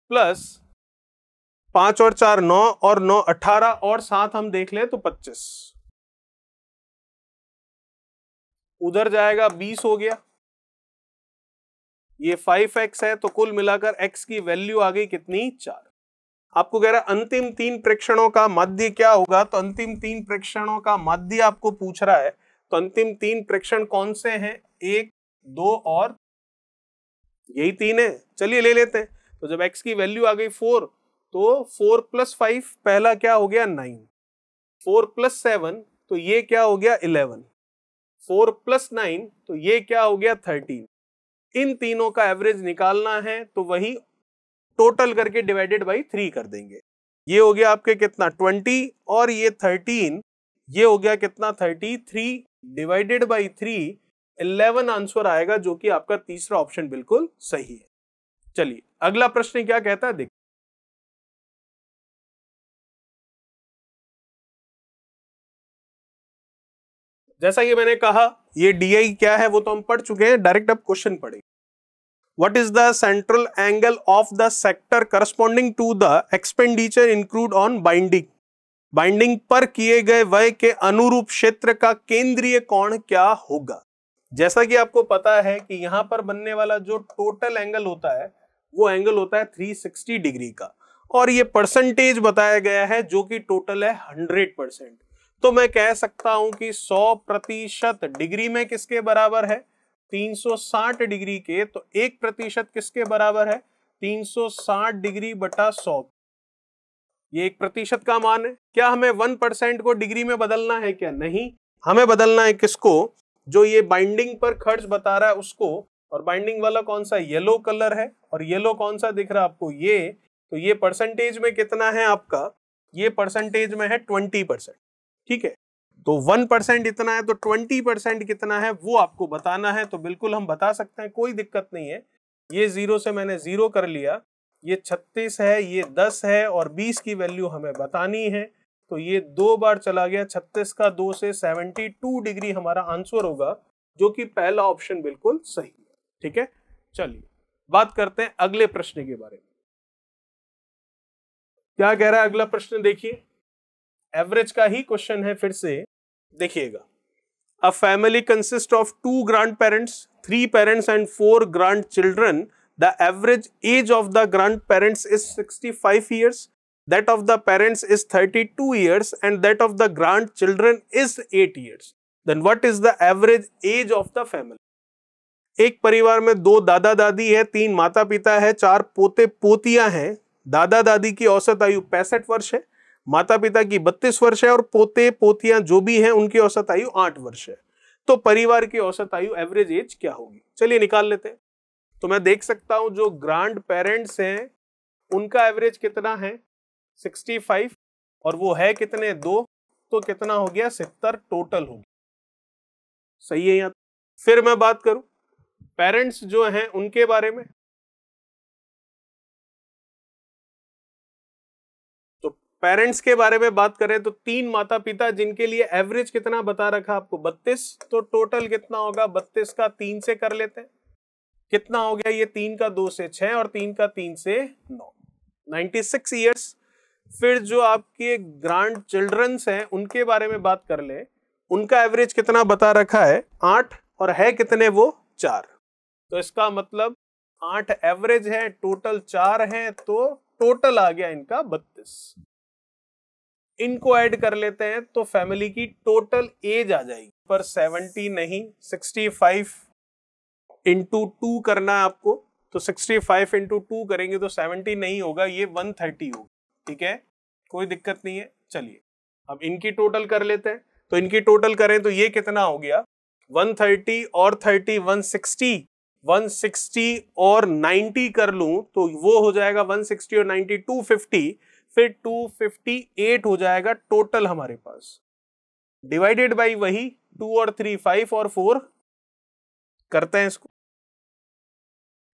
प्लस पांच और चार नौ और नौ अठारह और सात हम देख लें तो पच्चीस उधर जाएगा बीस हो गया ये फाइव एक्स है तो कुल मिलाकर एक्स की वैल्यू आ गई कितनी चार आपको कह रहा है अंतिम तीन प्रेक्षणों का मध्य क्या होगा तो अंतिम तीन प्रेक्षणों का मध्य आपको पूछ रहा है तो अंतिम तीन प्रेक्षण कौन से हैं एक दो और यही तीन है चलिए ले लेते हैं तो जब x की वैल्यू आ गई फोर तो फोर प्लस फाइव पहला क्या हो गया नाइन फोर प्लस सेवन तो ये क्या हो गया इलेवन फोर प्लस नाइन तो ये क्या हो गया थर्टीन इन तीनों का एवरेज निकालना है तो वही टोटल करके डिवाइडेड बाई थ्री कर देंगे ये हो गया आपके कितना ट्वेंटी और ये थर्टीन ये हो गया कितना thirty three divided by three eleven answer आएगा जो कि आपका तीसरा ऑप्शन बिल्कुल सही है चलिए अगला प्रश्न क्या कहता है देख जैसा कि मैंने कहा ये डी क्या है वो तो हम पढ़ चुके हैं डायरेक्ट अब क्वेश्चन पढ़ेंगे what is the central angle of the sector corresponding to the expenditure include on binding binding पर किए गए व्यय के अनुरूप क्षेत्र का केंद्रीय कोण क्या होगा जैसा कि आपको पता है कि यहां पर बनने वाला जो टोटल एंगल होता है वो एंगल होता है 360 डिग्री का और ये परसेंटेज बताया गया है जो कि टोटल है 100 परसेंट तो मैं कह सकता हूं कि 100 प्रतिशत डिग्री में किसके बराबर है 360 डिग्री के तो एक प्रतिशत किसके बराबर है 360 डिग्री बटा 100 ये एक प्रतिशत का मान है क्या हमें वन परसेंट को डिग्री में बदलना है क्या नहीं हमें बदलना है किसको जो ये बाइंडिंग पर खर्च बता रहा है उसको और बाइंडिंग वाला कौन सा येलो कलर है और येलो कौन सा दिख रहा है आपको ये तो ये परसेंटेज में कितना है आपका ये परसेंटेज में है ट्वेंटी परसेंट ठीक है तो वन परसेंट इतना है तो ट्वेंटी परसेंट कितना है वो आपको बताना है तो बिल्कुल हम बता सकते हैं कोई दिक्कत नहीं है ये जीरो से मैंने जीरो कर लिया ये छत्तीस है ये दस है और बीस की वैल्यू हमें बतानी है तो ये दो बार चला गया छत्तीस का दो से सेवेंटी टू डिग्री हमारा आंसर होगा जो कि पहला ऑप्शन बिल्कुल सही है ठीक है चलिए बात करते हैं अगले प्रश्न के बारे में क्या कह रहा है अगला प्रश्न देखिए एवरेज का ही क्वेश्चन है फिर से देखिएगा a family consist of two grandparents three parents and four grandchildren the average age of the grandparents is sixty five years that of the parents is thirty two years and that of the grandchildren is eight years then what is the average age of the family एक परिवार में दो दादा दादी है तीन माता पिता है चार पोते पोतियां हैं दादा दादी की औसत आयु पैंसठ वर्ष है माता पिता की बत्तीस वर्ष है और पोते पोतियां जो भी हैं उनकी औसत आयु आठ वर्ष है तो परिवार की औसत आयु एवरेज एज क्या होगी चलिए निकाल लेते हैं तो मैं देख सकता हूं जो ग्रांड पेरेंट्स हैं उनका एवरेज कितना है 65 और वो है कितने दो तो कितना हो गया सितर टोटल हो गया सही है यहां फिर मैं बात करूं पेरेंट्स जो हैं उनके बारे में पेरेंट्स के बारे में बात करें तो तीन माता पिता जिनके लिए एवरेज कितना बता रखा आपको बत्तीस तो टोटल कितना होगा बत्तीस का तीन से कर लेते हैं कितना हो गया ये तीन का दो से छह और तीन का तीन से नौ नाइन्टी सिक्स ईयर्स फिर जो आपके ग्रांड चिल्ड्रंस हैं उनके बारे में बात कर ले उनका एवरेज कितना बता रखा है आठ और है कितने वो चार तो इसका मतलब आठ एवरेज है टोटल चार है तो टोटल आ गया इनका बत्तीस इनको ऐड कर लेते हैं तो फैमिली की टोटल एज आ जाएगी पर 70 नहीं 65 फाइव इंटू टू करना है आपको तो 65 फाइव इंटू टू करेंगे तो 70 नहीं होगा ये 130 थर्टी होगा ठीक है कोई दिक्कत नहीं है चलिए अब इनकी टोटल कर लेते हैं तो इनकी टोटल करें तो ये कितना हो गया 130 और 30 160 160 और 90 कर लूं तो वो हो जाएगा 160 और 90 250 फिर 258 हो जाएगा टोटल हमारे पास डिवाइडेड बाई वही टू और थ्री फाइव और फोर करते हैं इसको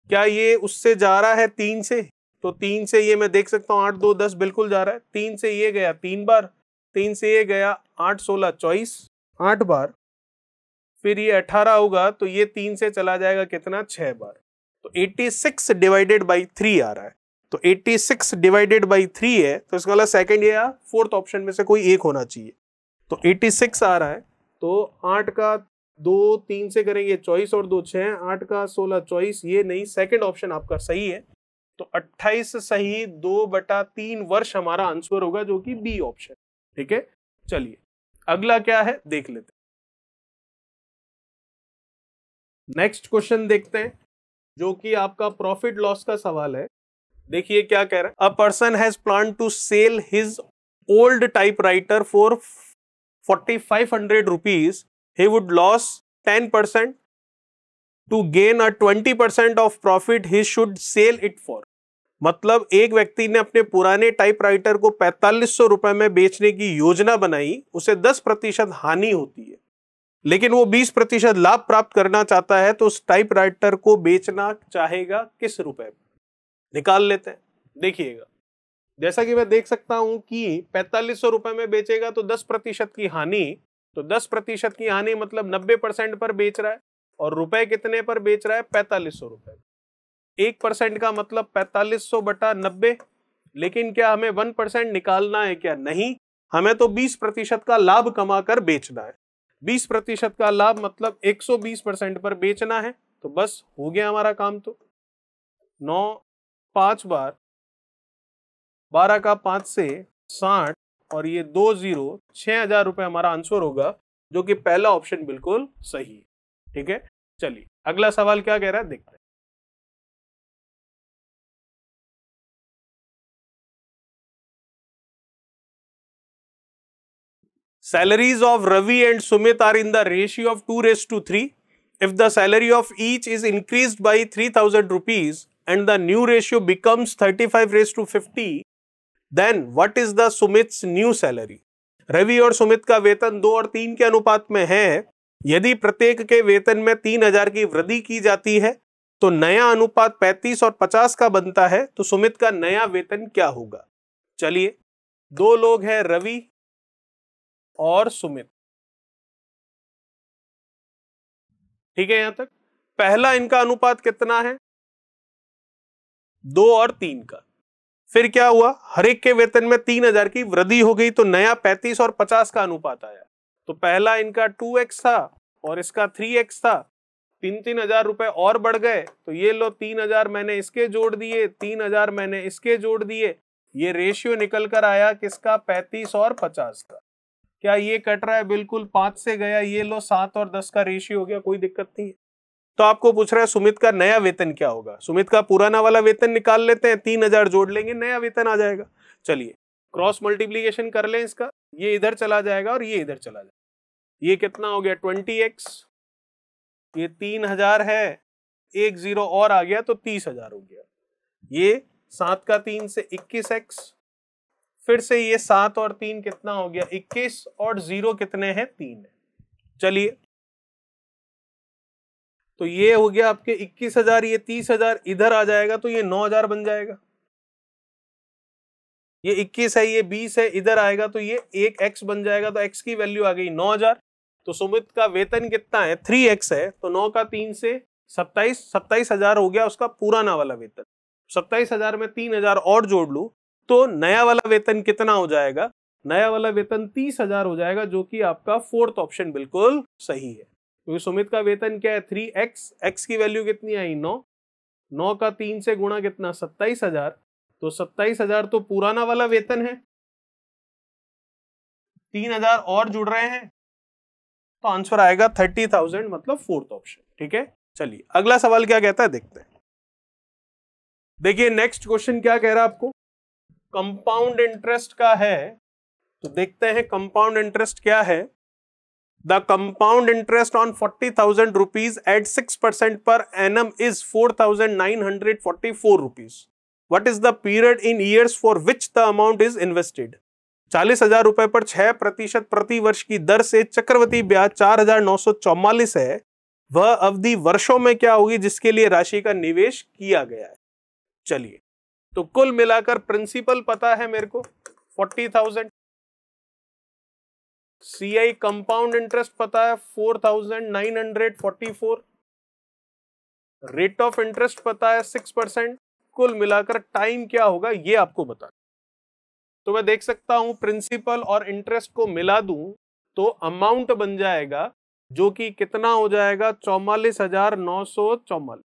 क्या ये उससे जा रहा है तीन से तो तीन से ये मैं देख सकता हूँ आठ दो दस बिल्कुल जा रहा है तीन से ये गया तीन बार तीन से ये गया आठ सोलह चौबीस आठ बार फिर ये अठारह होगा तो ये तीन से चला जाएगा कितना छः बार तो eighty six divided by three आ रहा है तो 86 डिवाइडेड बाई थ्री है तो इसका मतलब सेकंड या फोर्थ ऑप्शन में से कोई एक होना चाहिए तो 86 आ रहा है तो आठ का दो तीन से करेंगे चौबीस और दो छः आठ का सोलह चौबीस ये नहीं सेकंड ऑप्शन आपका सही है तो 28 सही दो बटा तीन वर्ष हमारा आंसर होगा जो कि बी ऑप्शन ठीक है चलिए अगला क्या है देख लेते हैं नेक्स्ट क्वेश्चन देखते हैं जो कि आपका प्रॉफिट लॉस का सवाल है देखिए क्या कह रहा है a person has plan to sell his old typewriter for forty five hundred rupees he would loss ten percent to gain a twenty percent of profit he should sell it for मतलब एक व्यक्ति ने अपने पुराने टाइपराइटर को पैंतालीस सौ रुपए में बेचने की योजना बनाई उसे दस प्रतिशत हानि होती है लेकिन वो बीस प्रतिशत लाभ प्राप्त करना चाहता है तो उस टाइपराइटर को बेचना चाहेगा किस रुपए में निकाल लेते हैं देखिएगा जैसा कि मैं देख सकता हूं कि पैंतालीस सौ रुपए में बेचेगा तो दस प्रतिशत की हानि तो दस प्रतिशत की हानि मतलब नब्बे परसेंट पर बेच रहा है और रुपए कितने पर बेच रहा है पैंतालीस सौ रुपए एक परसेंट का मतलब पैंतालीस सौ बटा नब्बे लेकिन क्या हमें वन परसेंट निकालना है क्या नहीं हमें तो बीस प्रतिशत का लाभ कमा कर बेचना है बीस प्रतिशत का लाभ मतलब एक सौ बीस परसेंट पर बेचना है तो बस हो गया हमारा काम तो नौ पांच बार बारह का पांच से साठ और ये दो जीरो छह हजार रुपए हमारा आंसर होगा जो कि पहला ऑप्शन बिल्कुल सही है ठीक है चलिए अगला सवाल क्या कह रहा है देखते हैं salaries of Ravi and Sumit are in the ratio of two is to three if the salary of each is increase by three thousand rupees and the new ratio becomes 35 raised to 50, then what is the Sumit's new salary? Ravi और सुमित का वेतन दो और तीन के अनुपात में है यदि प्रत्येक के वेतन में तीन हजार की वृद्धि की जाती है तो नया अनुपात पैंतीस और पचास का बनता है तो सुमित का नया वेतन क्या होगा चलिए दो लोग हैं रवि और सुमित ठीक है यहां तक पहला इनका अनुपात कितना है दो और तीन का फिर क्या हुआ हरेक के वेतन में तीन हजार की वृद्धि हो गई तो नया पैंतीस और पचास का अनुपात आया तो पहला इनका टू एक्स था और इसका थ्री एक्स था तीन तीन हजार रुपए और बढ़ गए तो ये लो तीन हजार मैंने इसके जोड़ दिए तीन हजार मैंने इसके जोड़ दिए ये रेशियो निकल कर आया किसका पैंतीस और पचास का क्या ये कट रहा है बिल्कुल पांच से गया ये लो सात और दस का रेशियो हो गया कोई दिक्कत नहीं है तो आपको पूछ रहा है सुमित का नया वेतन क्या होगा सुमित का पुराना वाला वेतन निकाल लेते हैं तीन हजार जोड़ लेंगे नया वेतन आ जाएगा चलिए क्रॉस मल्टीप्लीकेशन कर लें इसका ये इधर चला जाएगा और ये इधर चला जाएगा ये कितना हो गया ट्वेंटी एक्स ये तीन हजार है एक जीरो और आ गया तो तीस हजार हो गया ये सात का तीन से इक्कीस एक्स फिर से ये सात और तीन कितना हो गया इक्कीस और जीरो कितने हैं तीन है चलिए तो ये हो गया आपके इक्कीस हजार ये तीस हजार इधर आ जाएगा तो ये नौ हजार बन जाएगा ये इक्कीस है ये बीस है इधर आएगा तो ये एक एक्स बन जाएगा तो एक्स की वैल्यू आ गई नौ हजार तो सुमित का वेतन कितना है थ्री एक्स है तो नौ का तीन से सत्ताईस सत्ताईस हजार हो गया उसका पुराना वाला वेतन सत्ताईस हजार में तीन हजार और जोड़ लू तो नया वाला वेतन कितना हो जाएगा नया वाला वेतन तीस हजार हो जाएगा जो कि आपका फोर्थ ऑप्शन बिल्कुल सही है क्योंकि सुमित का वेतन क्या है थ्री एक्स एक्स की वैल्यू कितनी आई नौ नौ का तीन से गुणा कितना सत्ताईस हजार तो सत्ताईस हजार तो पुराना वाला वेतन है तीन हजार और जुड़ रहे हैं तो आंसर आएगा थर्टी थाउजेंड मतलब फोर्थ ऑप्शन ठीक है चलिए अगला सवाल क्या कहता है देखते हैं देखिए नेक्स्ट क्वेश्चन क्या कह रहा है आपको कंपाउंड इंटरेस्ट का है तो देखते हैं कंपाउंड इंटरेस्ट क्या है सिक्स परसेंट पर N M is four thousand nine hundred forty four rupees what is the period in years for which the amount is invested चालीस हजार रुपए पर छह प्रतिशत प्रति वर्ष की दर से चक्रवर्ती ब्याज चार हजार नौ सौ चौवालीस है वह अवधि वर्षों में क्या होगी जिसके लिए राशि का निवेश किया गया है चलिए तो कुल मिलाकर प्रिंसिपल पता है मेरे को forty thousand C I compound interest पता है four thousand nine hundred forty four rate of interest पता है सिक्स परसेंट कुल मिलाकर टाइम क्या होगा ये आपको बता तो मैं देख सकता हूं प्रिंसिपल और इंटरेस्ट को मिला दूं तो अमाउंट बन जाएगा जो कि कितना हो जाएगा चौवालीस हजार नौ सौ चौवालीस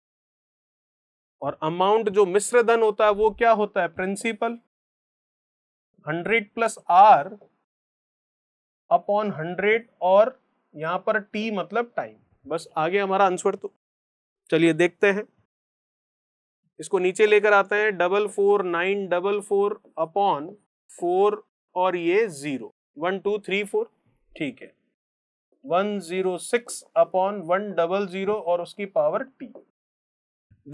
और अमाउंट जो मिश्र धन होता है वो क्या होता है principal hundred plus R upon hundred और यहाँ पर टी मतलब टाइम बस आगे हमारा आंसर तो चलिए देखते हैं इसको नीचे लेकर आते हैं double four nine double four upon four और ये zero one two three four ठीक है one zero six upon one double zero और उसकी पावर टी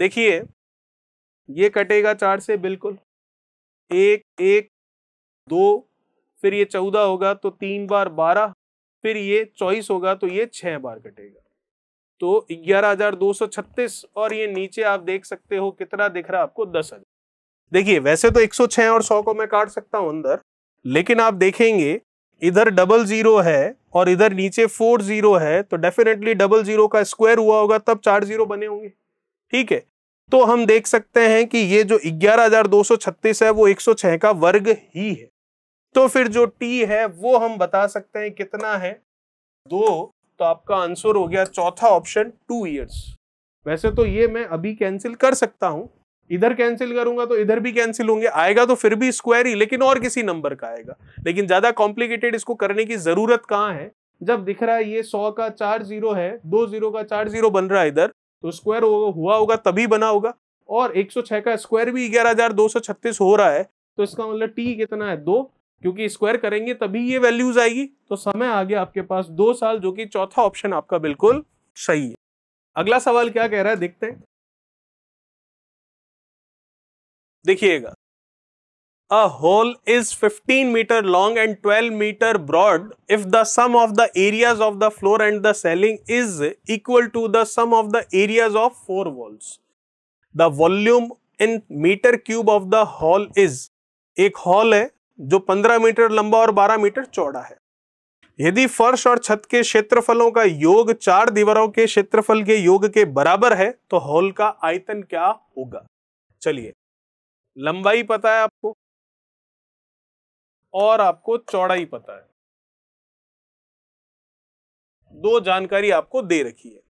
देखिए ये कटेगा चार से बिल्कुल एक एक दो फिर ये चौदह होगा तो तीन बार बारह फिर ये चौबीस होगा तो ये छह बार कटेगा तो ग्यारह हजार दो सौ छत्तीस और ये नीचे आप देख सकते हो कितना दिख रहा है आपको दस हजार देखिए वैसे तो एक सौ छह और सौ को मैं काट सकता हूं अंदर लेकिन आप देखेंगे इधर डबल जीरो है और इधर नीचे फोर जीरो है तो डेफिनेटली डबल जीरो का स्क्वायर हुआ होगा तब चार जीरो बने होंगे ठीक है तो हम देख सकते हैं कि ये जो छत्तीस है वो छह का वर्ग ही है तो फिर जो टी है वो हम बता सकते हैं कितना है दो तो आपका आंसर हो गया चौथा ऑप्शन टू ईयर्स वैसे तो ये मैं अभी कैंसिल कर सकता हूं इधर कैंसिल करूंगा तो इधर भी कैंसिल होंगे आएगा तो फिर भी स्क्वायर ही लेकिन और किसी नंबर का आएगा लेकिन ज्यादा कॉम्प्लिकेटेड इसको करने की जरूरत कहाँ है जब दिख रहा है ये सौ का चार जीरो है दो जीरो का चार जीरो बन रहा है इधर तो स्क्वायर हुआ होगा तभी बना होगा और 106 का स्क्वायर भी छत्तीस हो रहा है तो इसका मतलब टी कितना है दो क्योंकि स्क्वायर करेंगे तभी ये वैल्यूज आएगी तो समय आ गया आपके पास दो साल जो कि चौथा ऑप्शन आपका बिल्कुल सही है अगला सवाल क्या कह रहा है देखते हैं देखिएगा a hall is 15 metre long and 12 metre broad if the sum of the areas of the floor and the ceiling is equal to the sum of the areas of four walls the volume in metre cube of the hall is एक हॉल है जो 15 मीटर लंबा और 12 मीटर चौड़ा है यदि फर्श और छत के क्षेत्रफलों का योग चार दीवारों के क्षेत्रफल के योग के बराबर है तो हॉल का आयतन क्या होगा चलिए लंबाई पता है आपको और आपको चौड़ाई पता है दो जानकारी आपको दे रखी है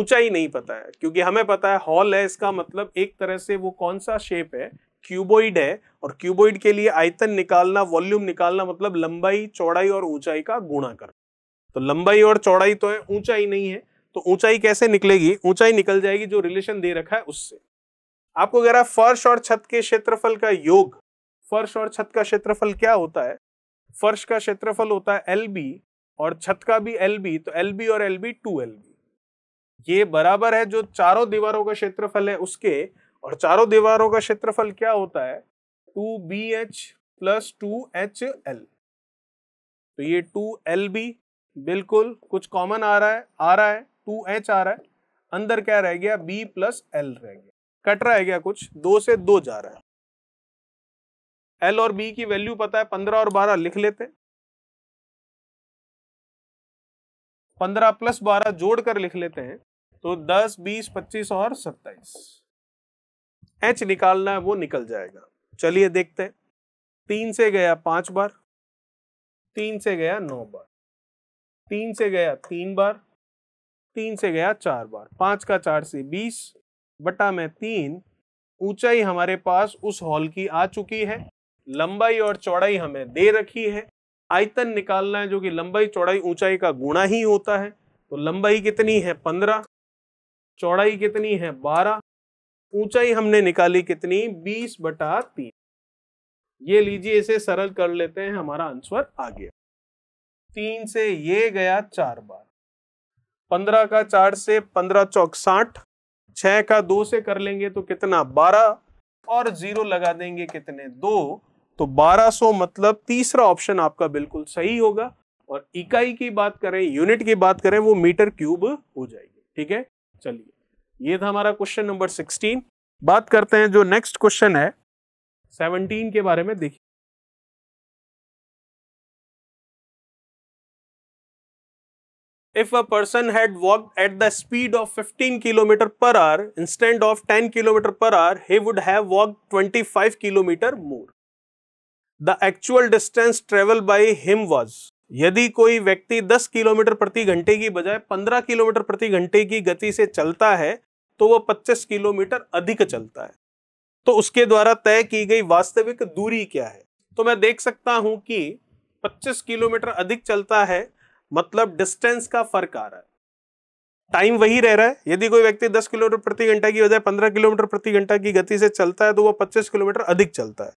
ऊंचाई नहीं पता है क्योंकि हमें पता है हॉल है इसका मतलब एक तरह से वो कौन सा शेप है क्यूबोइड है और क्यूबोइड के लिए आयतन निकालना वॉल्यूम निकालना मतलब लंबाई चौड़ाई और ऊंचाई का गुणा करना तो लंबाई और चौड़ाई तो है ऊंचाई नहीं है तो ऊंचाई कैसे निकलेगी ऊंचाई निकल जाएगी जो रिलेशन दे रखा है उससे आपको कह रहा है फर्श और छत के क्षेत्रफल का योग फर्श और छत का क्षेत्रफल क्या होता है फर्श का क्षेत्रफल होता है एल बी और छत का भी एल बी तो एल बी और L B two L B ये बराबर है जो चारों दीवारों का क्षेत्रफल है उसके और चारों दीवारों का क्षेत्रफल क्या होता है two B H plus two H L तो ये टू एल बी बिल्कुल कुछ कॉमन आ रहा है आ रहा है टू एच आ रहा है अंदर क्या रह गया बी प्लस एल रह गया कट रहा है क्या कुछ दो से दो जा रहा है एल और बी की वैल्यू पता है पंद्रह और बारह लिख लेते पंद्रह प्लस बारह जोड़ कर लिख लेते हैं तो दस बीस पच्चीस और सत्ताईस एच निकालना है वो निकल जाएगा चलिए देखते हैं तीन से गया पांच बार तीन से गया नौ बार तीन से गया तीन बार तीन से गया चार बार पांच का चार से बीस बटा में तीन ऊंचाई हमारे पास उस हॉल की आ चुकी है लंबाई और चौड़ाई हमें दे रखी है आयतन निकालना है जो कि लंबाई चौड़ाई ऊंचाई का गुणा ही होता है तो लंबाई कितनी है पंद्रह चौड़ाई कितनी है बारह ऊंचाई हमने निकाली कितनी बीस बटा तीन ये लीजिए इसे सरल कर लेते हैं हमारा आंसर आ गया तीन से ये गया चार बार पंद्रह का चार से पंद्रह चौक साठ छह का दो से कर लेंगे तो कितना बारह और जीरो लगा देंगे कितने दो तो बारह सो मतलब तीसरा ऑप्शन आपका बिल्कुल सही होगा और इकाई की बात करें यूनिट की बात करें वो मीटर क्यूब हो जाएगी ठीक है चलिए ये था हमारा क्वेश्चन नंबर सिक्सटीन बात करते हैं जो नेक्स्ट क्वेश्चन है सेवनटीन के बारे में देखिए if a person had walked at the speed of 15 km per hour instead of 10 km per hour, he would have walked 25 km more. The actual distance traveled by him was यदि कोई व्यक्ति 10 किलोमीटर प्रति घंटे की बजाय 15 किलोमीटर प्रति घंटे की गति से चलता है तो वह 25 किलोमीटर अधिक चलता है तो उसके द्वारा तय की गई वास्तविक दूरी क्या है तो मैं देख सकता हूं कि 25 किलोमीटर अधिक चलता है मतलब डिस्टेंस का फर्क आ रहा है टाइम वही रह रहा है यदि कोई व्यक्ति 10 किलोमीटर प्रति घंटा की बजाय 15 किलोमीटर प्रति घंटा की गति से चलता है तो वह 25 किलोमीटर अधिक चलता है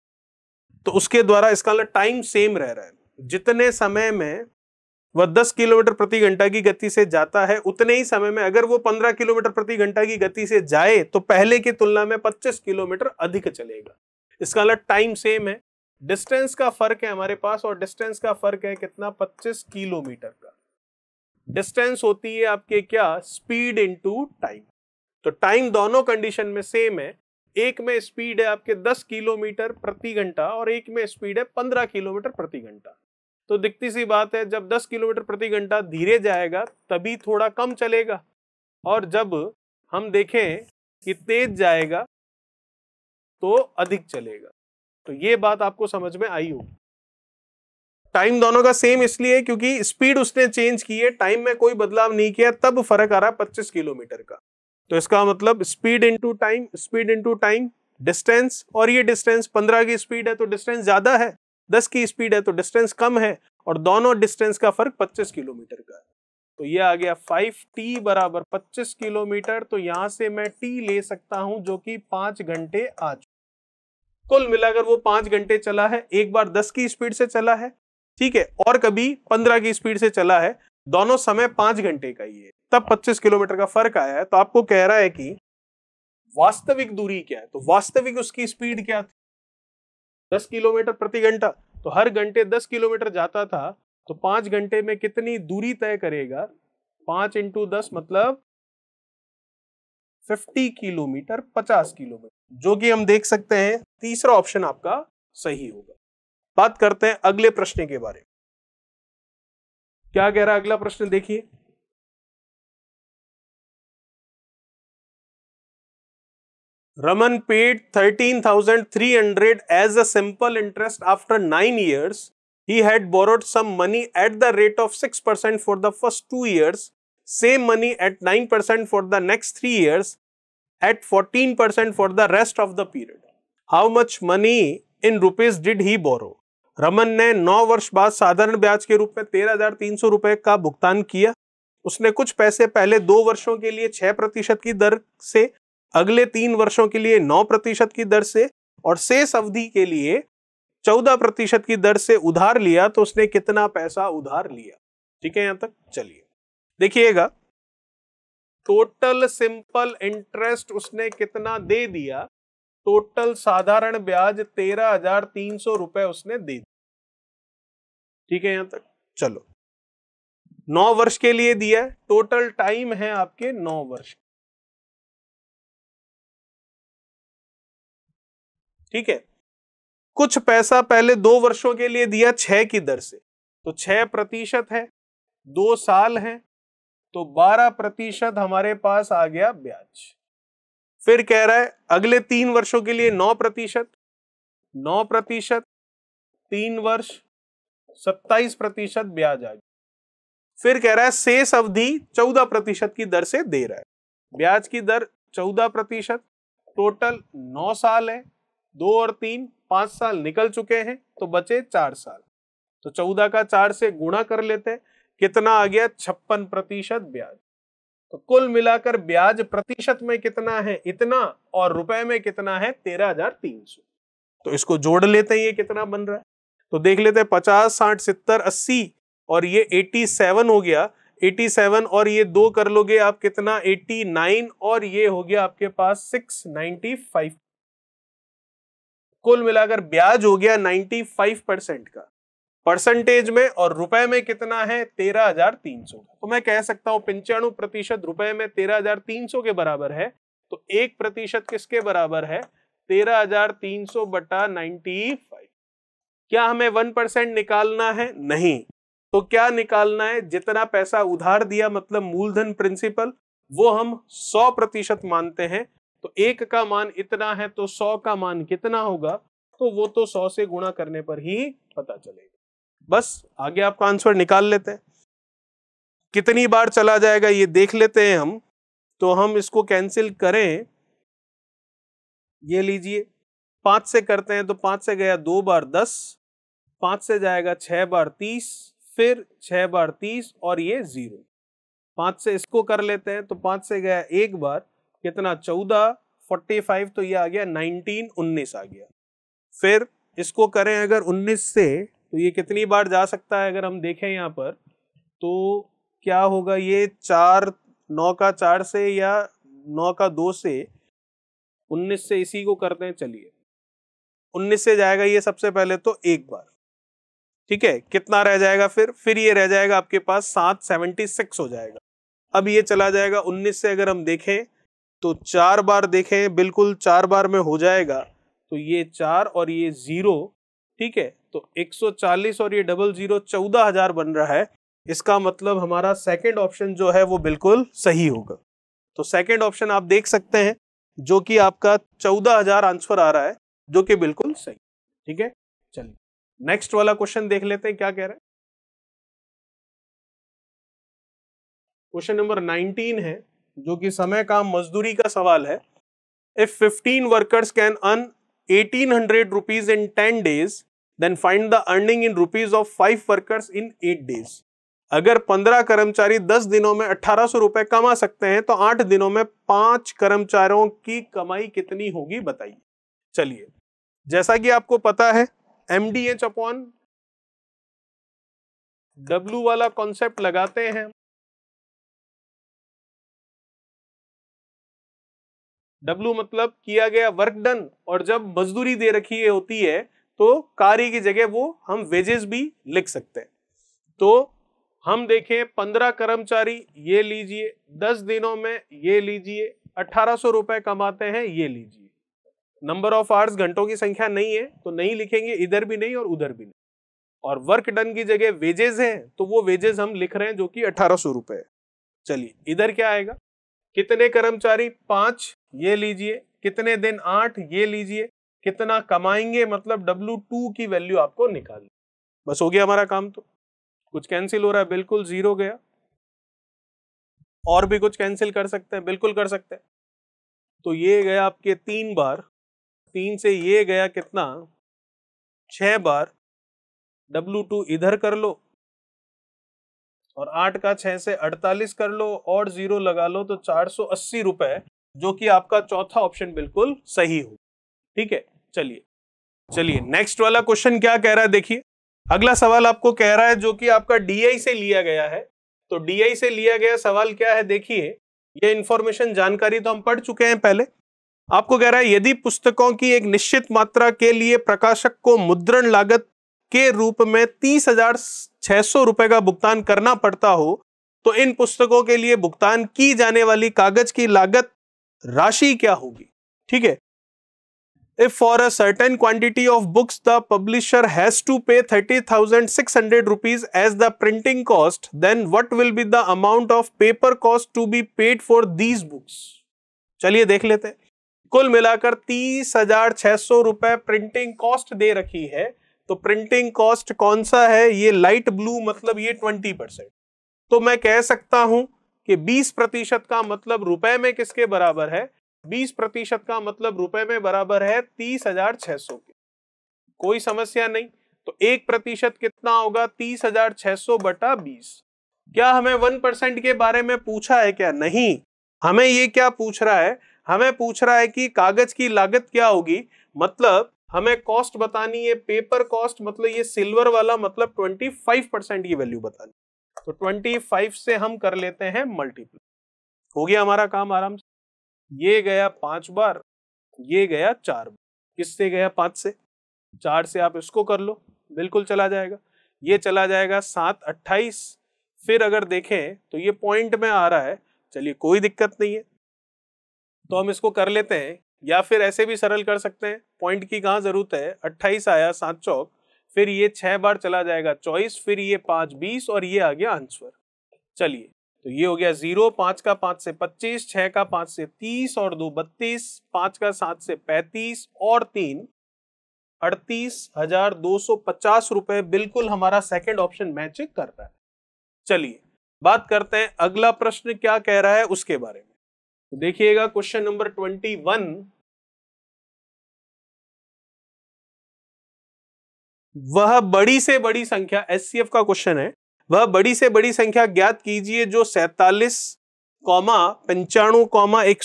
तो उसके द्वारा इसका टाइम मतलब सेम रह रहा है जितने समय में वह 10 किलोमीटर प्रति घंटा की गति से जाता है उतने ही समय में अगर वो 15 किलोमीटर प्रति घंटा की गति से जाए तो पहले की तुलना में 25 किलोमीटर अधिक चलेगा इसका अलग टाइम सेम है डिस्टेंस का फर्क है हमारे पास और डिस्टेंस का फर्क है कितना 25 किलोमीटर का डिस्टेंस होती है आपके क्या स्पीड इनटू टाइम तो टाइम दोनों कंडीशन में सेम है एक में स्पीड है आपके दस किलोमीटर प्रति घंटा और एक में स्पीड है पंद्रह किलोमीटर प्रति घंटा तो दिखती सी बात है जब 10 किलोमीटर प्रति घंटा धीरे जाएगा तभी थोड़ा कम चलेगा और जब हम देखें कि तेज जाएगा तो अधिक चलेगा तो ये बात आपको समझ में आई होगी टाइम दोनों का सेम इसलिए क्योंकि स्पीड उसने चेंज की है टाइम में कोई बदलाव नहीं किया तब फर्क आ रहा है पच्चीस किलोमीटर का तो इसका मतलब speed into time speed into time distance और ये डिस्टेंस पंद्रह की स्पीड है तो डिस्टेंस ज्यादा है 10 की स्पीड है तो डिस्टेंस कम है और दोनों डिस्टेंस का फर्क 25 किलोमीटर का है तो ये आ गया 5t बराबर 25 किलोमीटर तो यहां से मैं t ले सकता हूं जो कि पांच घंटे आ चुके कुल मिलाकर वो पांच घंटे चला है एक बार 10 की स्पीड से चला है ठीक है और कभी 15 की स्पीड से चला है दोनों समय पांच घंटे का ही है तब 25 किलोमीटर का फर्क आया है तो आपको कह रहा है कि वास्तविक दूरी क्या है तो वास्तविक उसकी स्पीड क्या थी दस किलोमीटर प्रति घंटा तो हर घंटे दस किलोमीटर जाता था तो पांच घंटे में कितनी दूरी तय करेगा पांच इंटू दस मतलब फिफ्टी किलोमीटर पचास किलोमीटर जो कि हम देख सकते हैं तीसरा ऑप्शन आपका सही होगा बात करते हैं अगले प्रश्न के बारे में क्या कह रहा है अगला प्रश्न देखिए Raman paid 13,300 as a simple interest after nine years he had borrowed some money at the rate of six percent for the first two years same money at nine percent for the next three years at fourteen percent for the rest of the period how much money in rupees did he borrow Raman ने नौ वर्ष बाद साधारण ब्याज के रूप में तेरह हजार तीन सौ रुपए का भुगतान किया उसने कुछ पैसे पहले दो वर्षों के लिए छह प्रतिशत की दर से अगले तीन वर्षों के लिए नौ प्रतिशत की दर से और शेष अवधि के लिए चौदह प्रतिशत की दर से उधार लिया तो उसने कितना पैसा उधार लिया ठीक है यहां तक चलिए देखिएगा टोटल सिंपल इंटरेस्ट उसने कितना दे दिया टोटल साधारण ब्याज तेरह हजार तीन सौ रुपए उसने दे दिया ठीक है यहां तक चलो नौ वर्ष के लिए दिया टोटल टाइम है आपके नौ वर्ष ठीक है कुछ पैसा पहले दो वर्षों के लिए दिया छह की दर से तो छह प्रतिशत है दो साल है तो बारह प्रतिशत हमारे पास आ गया ब्याज फिर कह रहा है अगले तीन वर्षों के लिए नौ प्रतिशत नौ प्रतिशत तीन वर्ष सत्ताईस प्रतिशत ब्याज आ गया फिर कह रहा है शेष अवधि चौदह प्रतिशत की दर से दे रहा है ब्याज की दर चौदह प्रतिशत टोटल नौ साल है दो और तीन पांच साल निकल चुके हैं तो बचे चार साल तो चौदह का चार से गुणा कर लेते हैं कितना आ गया छप्पन प्रतिशत ब्याज तो कुल मिलाकर ब्याज प्रतिशत में कितना है इतना और रुपए में कितना है तेरह हजार तीन सौ तो इसको जोड़ लेते हैं ये कितना बन रहा है तो देख लेते हैं पचास साठ सितर अस्सी और ये एटी सेवन हो गया एटी सेवन और ये दो कर लोगे आप कितना एटी नाइन और ये हो गया आपके पास सिक्स नाइन्टी फाइव कुल मिलाकर ब्याज हो गया 95 परसेंट का परसेंटेज में और रुपए में कितना है तेरह हजार तीन सौ तो मैं कह सकता हूं पंचाणु प्रतिशत रुपए में तेरह हजार तीन सौ के बराबर है तो एक प्रतिशत किसके बराबर है तेरह हजार तीन सौ बटा नाइन्टी फाइव क्या हमें वन परसेंट निकालना है नहीं तो क्या निकालना है जितना पैसा उधार दिया मतलब मूलधन प्रिंसिपल वो हम सौ प्रतिशत मानते हैं तो एक का मान इतना है तो सौ का मान कितना होगा तो वो तो सौ से गुणा करने पर ही पता चलेगा बस आगे आपका आंसर निकाल लेते हैं कितनी बार चला जाएगा ये देख लेते हैं हम तो हम इसको कैंसिल करें ये लीजिए पांच से करते हैं तो पांच से गया दो बार दस पांच से जाएगा छह बार तीस फिर छह बार तीस और ये ज़ीरो पांच से इसको कर लेते हैं तो पांच से गया एक बार कितना चौदह फोर्टी फाइव तो ये आ गया नाइनटीन उन्नीस आ गया फिर इसको करें अगर उन्नीस से तो ये कितनी बार जा सकता है अगर हम देखें यहाँ पर तो क्या होगा ये चार नौ का चार से या नौ का दो से उन्नीस से इसी को करते हैं चलिए उन्नीस से जाएगा ये सबसे पहले तो एक बार ठीक है कितना रह जाएगा फिर फिर ये रह जाएगा आपके पास सात सेवेंटी सिक्स हो जाएगा अब ये चला जाएगा उन्नीस से अगर हम देखें तो चार बार देखें बिल्कुल चार बार में हो जाएगा तो ये चार और ये ज़ीरो ठीक है तो 140 और ये डबल ज़ीरो चौदह हज़ार बन रहा है इसका मतलब हमारा सेकंड ऑप्शन जो है वो बिल्कुल सही होगा तो सेकंड ऑप्शन आप देख सकते हैं जो कि आपका चौदह हजार आंसर आ रहा है जो कि बिल्कुल सही ठीक है चलिए नेक्स्ट वाला क्वेश्चन देख लेते हैं क्या कह रहे हैं क्वेश्चन नंबर नाइनटीन है जो कि समय काम मजदूरी का सवाल है if 15 workers can earn 1800 rupees in ten days then find the earning in rupees of five workers in eight days अगर 15 कर्मचारी 10 दिनों में अठारह सौ रुपए कमा सकते हैं तो 8 दिनों में पांच कर्मचारियों की कमाई कितनी होगी बताइए चलिए जैसा कि आपको पता है M D H upon W वाला कॉन्सेप्ट लगाते हैं W मतलब किया गया वर्क डन और जब मजदूरी दे रखी है होती है तो कार्य की जगह वो हम वेजेस भी लिख सकते हैं तो हम देखें पंद्रह कर्मचारी ये लीजिए दस दिनों में ये लीजिए अठारह सौ रुपए कमाते हैं ये लीजिए नंबर ऑफ आवर्स घंटों की संख्या नहीं है तो नहीं लिखेंगे इधर भी नहीं और उधर भी नहीं और वर्क डन की जगह वेजेस हैं तो वो वेजेस हम लिख रहे हैं जो कि अठारह सौ रुपए है चलिए इधर क्या आएगा कितने कर्मचारी पांच ये लीजिए कितने दिन आठ ये लीजिए कितना कमाएंगे मतलब डब्ल्यू टू की वैल्यू आपको निकालनी बस हो गया हमारा काम तो कुछ कैंसिल हो रहा है बिल्कुल जीरो गया और भी कुछ कैंसिल कर सकते हैं बिल्कुल कर सकते हैं तो ये गया आपके तीन बार तीन से ये गया कितना छह बार डब्लू टू इधर कर लो और आठ का छह से अड़तालीस कर लो और ज़ीरो लगा लो तो चार सौ अस्सी रुपये जो कि आपका चौथा ऑप्शन बिल्कुल सही हो ठीक है चलिए चलिए नेक्स्ट वाला क्वेश्चन क्या कह रहा है देखिए अगला सवाल आपको कह रहा है जो कि आपका डीआई से लिया गया है तो डीआई से लिया गया सवाल क्या है देखिए यह इंफॉर्मेशन जानकारी तो हम पढ़ चुके हैं पहले आपको कह रहा है यदि पुस्तकों की एक निश्चित मात्रा के लिए प्रकाशक को मुद्रण लागत के रूप में तीस हजार छह सौ रुपए का भुगतान करना पड़ता हो तो इन पुस्तकों के लिए भुगतान की जाने वाली कागज की लागत राशि क्या होगी ठीक है if for a certain quantity of books the publisher has to pay thirty thousand six hundred rupees as the printing cost then what will be the amount of paper cost to be paid for these books चलिए देख लेते हैं कुल मिलाकर तीस हजार छह सौ रुपए प्रिंटिंग कॉस्ट दे रखी है तो प्रिंटिंग कॉस्ट कौन सा है ये लाइट ब्लू मतलब ये ट्वेंटी परसेंट तो मैं कह सकता हूं कि 20 प्रतिशत का मतलब रुपए में किसके बराबर है 20 प्रतिशत का मतलब रुपए में बराबर है तीस हजार छह सौ के कोई समस्या नहीं तो एक प्रतिशत कितना होगा तीस हजार छह सौ बटा बीस क्या हमें वन परसेंट के बारे में पूछा है क्या नहीं हमें ये क्या पूछ रहा है हमें पूछ रहा है कि कागज की लागत क्या होगी मतलब हमें कॉस्ट बतानी है पेपर कॉस्ट मतलब ये सिल्वर वाला मतलब ट्वेंटी फाइव परसेंट की वैल्यू बतानी तो 25 से हम कर लेते हैं मल्टीप्लाई हो गया हमारा काम आराम से ये गया पांच बार ये गया चार बार किससे गया पांच से चार से आप इसको कर लो बिल्कुल चला जाएगा ये चला जाएगा सात अट्ठाईस फिर अगर देखें तो ये पॉइंट में आ रहा है चलिए कोई दिक्कत नहीं है तो हम इसको कर लेते हैं या फिर ऐसे भी सरल कर सकते हैं पॉइंट की कहाँ जरूरत है अट्ठाईस आया सात चौक फिर ये छह बार चला जाएगा चौबीस फिर ये पांच बीस और ये आ गया आंसर चलिए तो ये हो गया जीरो पांच का पांच से पच्चीस छह का पांच से तीस और दो बत्तीस पांच का सात से पैंतीस और तीन अड़तीस हजार दो सौ पचास रुपए बिल्कुल हमारा सेकंड ऑप्शन मैच कर रहा है चलिए बात करते हैं अगला प्रश्न क्या कह रहा है उसके बारे में तो देखिएगा क्वेश्चन नंबर ट्वेंटी वन वह बड़ी से बड़ी संख्या एस का क्वेश्चन है वह बड़ी से बड़ी संख्या ज्ञात कीजिए जो सैतालीस कौमा पंचाणु कौमा एक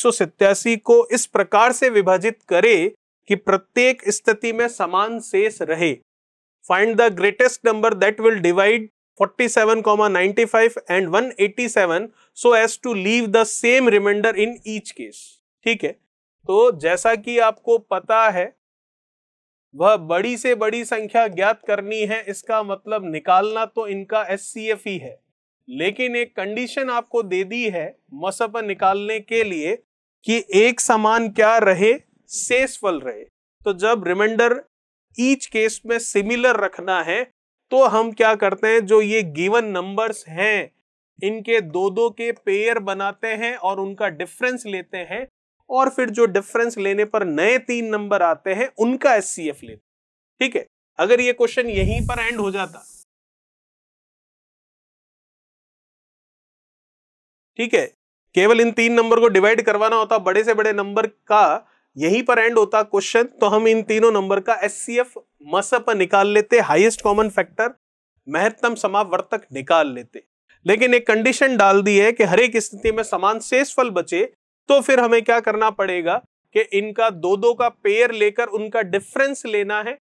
को इस प्रकार से विभाजित करे कि प्रत्येक स्थिति में समान शेष रहे find the greatest number that will divide 47,95 and 187 so as to leave the same remainder in each case ठीक है तो जैसा कि आपको पता है वह बड़ी से बड़ी संख्या ज्ञात करनी है इसका मतलब निकालना तो इनका एस ही है लेकिन एक कंडीशन आपको दे दी है मसप निकालने के लिए कि एक समान क्या रहे सेसफल रहे तो जब रिमाइंडर ईच केस में सिमिलर रखना है तो हम क्या करते हैं जो ये गिवन नंबर्स हैं इनके दो दो के पेयर बनाते हैं और उनका डिफरेंस लेते हैं और फिर जो डिफरेंस लेने पर नए तीन नंबर आते हैं उनका एस सी एफ लेते ठीक है अगर ये क्वेश्चन यहीं पर एंड हो जाता ठीक है केवल इन तीन नंबर को डिवाइड करवाना होता बड़े से बड़े नंबर का यहीं पर एंड होता क्वेश्चन तो हम इन तीनों नंबर का एस सी एफ पर निकाल लेते हाईएस्ट कॉमन फैक्टर महत्तम समावर्तक निकाल लेते लेकिन एक कंडीशन डाल दी है कि हर एक स्थिति में समान शेष फल बचे तो फिर हमें क्या करना पड़ेगा कि इनका दो दो का पेयर लेकर उनका डिफरेंस लेना है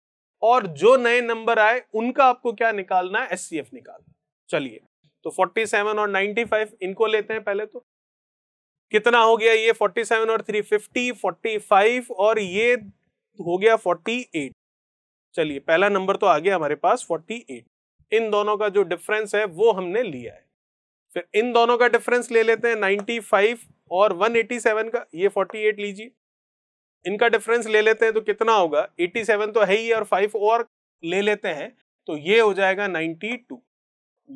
और जो नए नंबर आए उनका आपको क्या निकालना है एस निकालना चलिए तो 47 और 95 इनको लेते हैं पहले तो कितना हो गया ये 47 और 350 45 और ये हो गया 48 चलिए पहला नंबर तो आ गया हमारे पास 48 इन दोनों का जो डिफरेंस है वो हमने लिया है फिर इन दोनों का डिफरेंस ले लेते हैं 95 और 187 का ये 48 लीजिए इनका डिफरेंस ले लेते हैं तो कितना होगा 87 तो है ही और 5 और ले लेते हैं तो ये हो जाएगा 92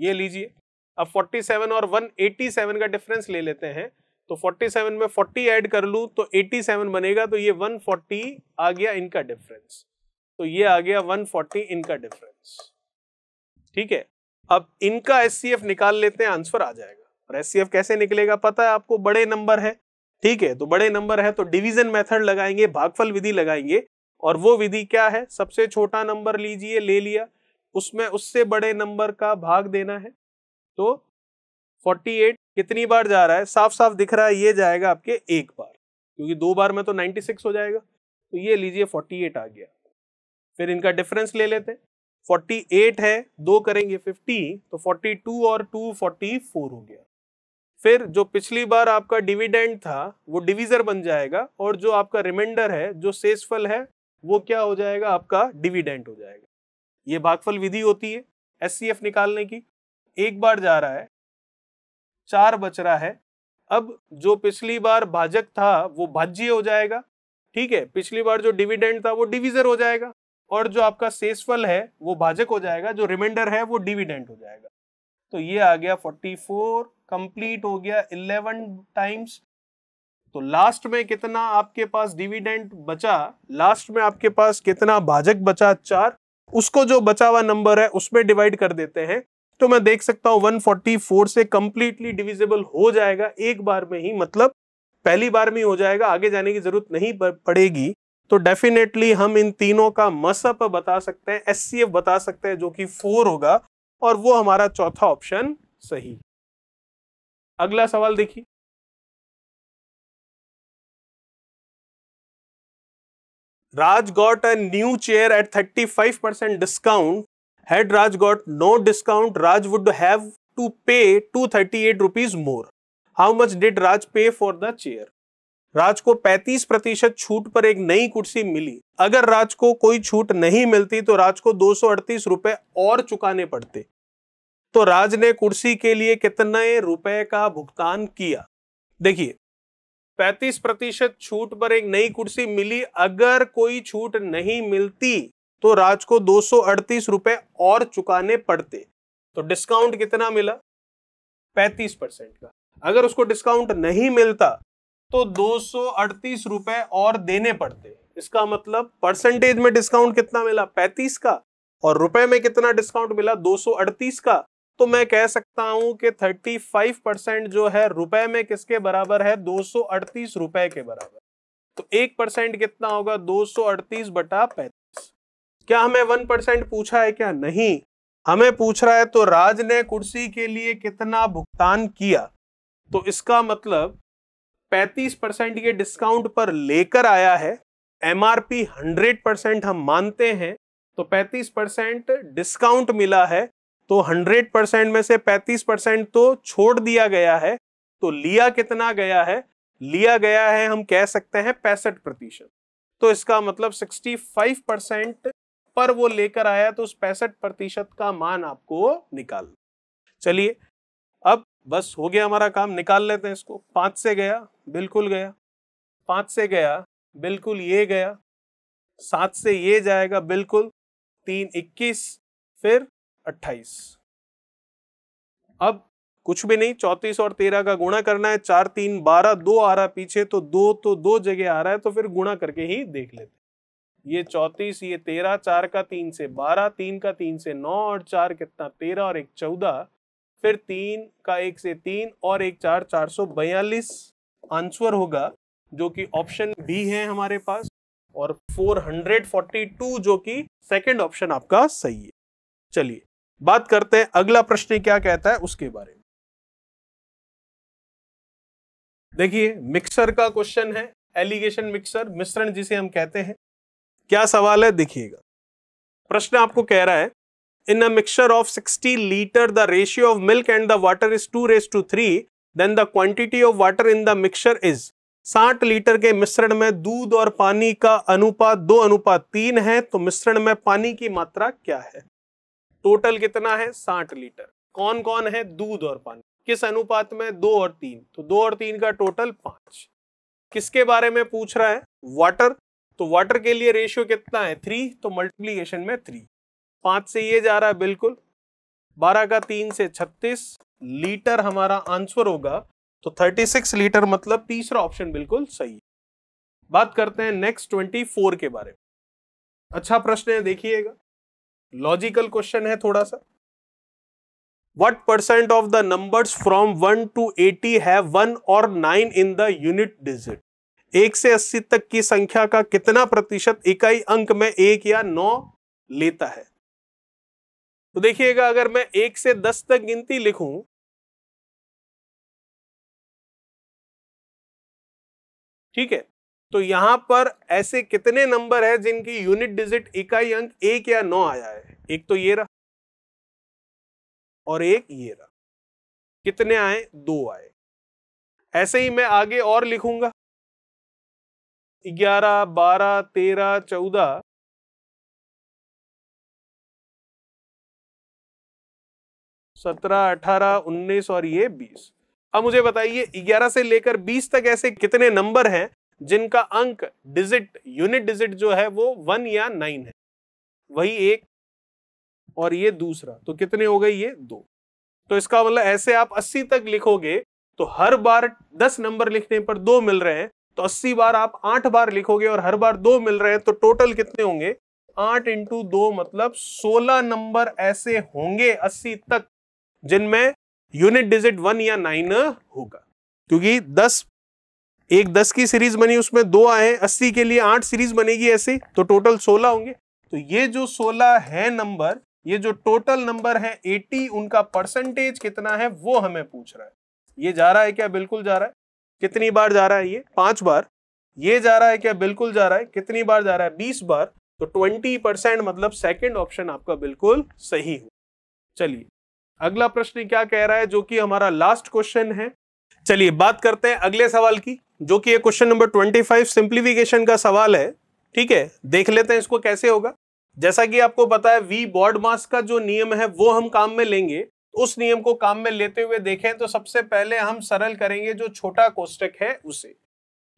ये लीजिए अब 47 और 187 का डिफरेंस ले लेते हैं तो 47 में 40 ऐड कर लूँ तो 87 बनेगा तो ये 140 आ गया इनका डिफरेंस तो ये आ गया 140 इनका डिफरेंस ठीक है अब इनका एस निकाल लेते हैं आंसर आ जाएगा और एस कैसे निकलेगा पता है आपको बड़े नंबर है ठीक है तो बड़े नंबर है तो डिवीजन मेथड लगाएंगे भागफल विधि लगाएंगे और वो विधि क्या है सबसे छोटा नंबर लीजिए ले लिया उसमें उससे बड़े नंबर का भाग देना है तो 48 कितनी बार जा रहा है साफ साफ दिख रहा है ये जाएगा आपके एक बार क्योंकि दो बार में तो 96 हो जाएगा तो ये लीजिए 48 आ गया फिर इनका डिफरेंस ले लेते हैं 48 है दो करेंगे 50 तो 42 और 2 44 हो गया फिर जो पिछली बार आपका डिविडेंड था वो डिविजर बन जाएगा और जो आपका रिमाइंडर है जो शेषफल है वो क्या हो जाएगा आपका डिविडेंड हो जाएगा ये भागफल विधि होती है एस निकालने की एक बार जा रहा है चार बच रहा है अब जो पिछली बार भाजक था वो भाज्य हो जाएगा ठीक है पिछली बार जो डिविडेंड था वो डिविजर हो जाएगा और जो आपका सेसफल है वो भाजक हो जाएगा जो रिमाइंडर है वो डिविडेंट हो जाएगा तो ये आ गया 44 कंप्लीट हो गया 11 टाइम्स तो लास्ट में कितना आपके पास डिविडेंट बचा लास्ट में आपके पास कितना भाजक बचा चार उसको जो बचा हुआ नंबर है उसमें डिवाइड कर देते हैं तो मैं देख सकता हूं 144 से कंप्लीटली डिविजिबल हो जाएगा एक बार में ही मतलब पहली बार में हो जाएगा आगे जाने की जरूरत नहीं पड़ेगी तो डेफिनेटली हम इन तीनों का मसअप बता सकते हैं एस बता सकते हैं जो कि फोर होगा और वो हमारा चौथा ऑप्शन सही अगला सवाल देखिए Raj got a new chair at thirty five percent discount had Raj got no discount Raj would have to pay eight rupees more how much did Raj pay for the chair राज को 35 प्रतिशत छूट पर एक नई कुर्सी मिली अगर राज को कोई छूट नहीं मिलती तो राज को दो रुपए और चुकाने पड़ते तो राज ने कुर्सी के लिए कितने रुपए का भुगतान किया देखिए 35 प्रतिशत छूट पर एक नई कुर्सी मिली अगर कोई छूट नहीं मिलती तो राज को दो रुपए और चुकाने पड़ते तो डिस्काउंट कितना मिला 35 परसेंट का अगर उसको डिस्काउंट नहीं मिलता तो दो रुपए और देने पड़ते इसका मतलब परसेंटेज में डिस्काउंट कितना मिला पैंतीस का और रुपए में कितना डिस्काउंट मिला 238 का तो मैं कह सकता हूं कि 35 परसेंट जो है रुपए में किसके बराबर है दो रुपए के बराबर तो एक परसेंट कितना होगा 238 बटा पैतीस क्या हमें वन परसेंट पूछा है क्या नहीं हमें पूछ रहा है तो राज ने कुर्सी के लिए कितना भुगतान किया तो इसका मतलब 35 परसेंट ये डिस्काउंट पर लेकर आया है M R P hundred percent हम मानते हैं तो 35 परसेंट डिस्काउंट मिला है तो हंड्रेड परसेंट में से 35 परसेंट तो छोड़ दिया गया है तो लिया कितना गया है लिया गया है हम कह सकते हैं पैंसठ प्रतिशत तो इसका मतलब सिक्सटी फाइव परसेंट पर वो लेकर आया तो उस पैंसठ प्रतिशत का मान आपको निकाल चलिए अब बस हो गया हमारा काम निकाल लेते हैं इसको पांच से गया बिल्कुल गया पाँच से गया बिल्कुल ये गया सात से ये जाएगा बिल्कुल तीन इक्कीस फिर अट्ठाईस अब कुछ भी नहीं चौतीस और तेरह का गुणा करना है चार तीन बारह दो आ रहा पीछे तो दो तो दो जगह आ रहा है तो फिर गुणा करके ही देख लेते ये चौतीस ये तेरह चार का तीन से बारह तीन का तीन से नौ और चार कितना तेरह और एक चौदह फिर तीन का एक से तीन और एक चार चार सौ बयालीस आंसर होगा जो कि ऑप्शन डी है हमारे पास और 442 जो कि सेकंड ऑप्शन आपका सही है चलिए बात करते हैं अगला प्रश्न क्या कहता है उसके बारे में देखिए मिक्सर का क्वेश्चन है एलिगेशन मिक्सर मिश्रण जिसे हम कहते हैं क्या सवाल है देखिएगा प्रश्न आपको कह रहा है in a mixture of 60 litre the ratio of milk and the water is two is to three then the quantity of water in the mixture is 60 litre के मिश्रण में दूध और पानी का अनुपात दो अनुपात तीन है तो मिश्रण में पानी की मात्रा क्या है टोटल कितना है 60 लीटर कौन कौन है दूध और पानी किस अनुपात में दो और तीन तो दो और तीन का टोटल पांच किसके बारे में पूछ रहा है वाटर तो वाटर के लिए रेशियो कितना है थ्री तो मल्टीप्लीकेशन में थ्री पांच से ये जा रहा है बिल्कुल बारह का तीन से छत्तीस लीटर हमारा आंसर होगा तो 36 लीटर मतलब तीसरा ऑप्शन बिल्कुल सही है बात करते हैं नेक्स्ट 24 के बारे में अच्छा प्रश्न है देखिएगा लॉजिकल क्वेश्चन है थोड़ा सा what percent of the numbers from 1 to 80 है 1 और 9 इन द यूनिट डिजिट एक से अस्सी तक की संख्या का कितना प्रतिशत इकाई अंक में एक या नौ लेता है तो देखिएगा अगर मैं एक से दस तक गिनती लिखूं ठीक है तो यहां पर ऐसे कितने नंबर है जिनकी यूनिट डिजिट इकाई अंक एक या नौ आया है एक तो ये रहा और एक ये रहा कितने आए दो आए ऐसे ही मैं आगे और लिखूंगा ग्यारह बारह तेरह चौदह सत्रह अठारह उन्नीस और ये बीस अब मुझे बताइए 11 से लेकर 20 तक ऐसे कितने नंबर हैं जिनका अंक डिजिट यूनिट डिजिट जो है वो वन या नाइन है वही एक और ये दूसरा तो कितने हो गए ये दो तो इसका मतलब ऐसे आप 80 तक लिखोगे तो हर बार 10 नंबर लिखने पर दो मिल रहे हैं तो 80 बार आप आठ बार लिखोगे और हर बार दो मिल रहे हैं तो टोटल कितने होंगे आठ इंटू दो मतलब सोलह नंबर ऐसे होंगे अस्सी तक जिनमें यूनिट डिजिट वन या नाइन होगा क्योंकि दस एक दस की सीरीज बनी उसमें दो आए अस्सी के लिए आठ सीरीज बनेगी ऐसे तो टोटल सोलह होंगे तो ये जो सोलह है नंबर ये जो टोटल नंबर है एटी उनका परसेंटेज कितना है वो हमें पूछ रहा है ये जा रहा है क्या बिल्कुल जा रहा है कितनी बार जा रहा है ये पांच बार ये जा रहा है क्या बिल्कुल जा रहा है कितनी बार जा रहा है बीस बार तो ट्वेंटी परसेंट मतलब सेकेंड ऑप्शन आपका बिल्कुल सही हो चलिए अगला प्रश्न क्या कह रहा है जो कि हमारा लास्ट क्वेश्चन है चलिए बात करते हैं अगले सवाल की जो कि question number twenty five simplification का सवाल है ठीक है देख लेते हैं इसको कैसे होगा जैसा कि आपको पता है वी बॉर्ड मास का जो नियम है वो हम काम में लेंगे उस नियम को काम में लेते हुए देखें तो सबसे पहले हम सरल करेंगे जो छोटा कोष्टक है उसे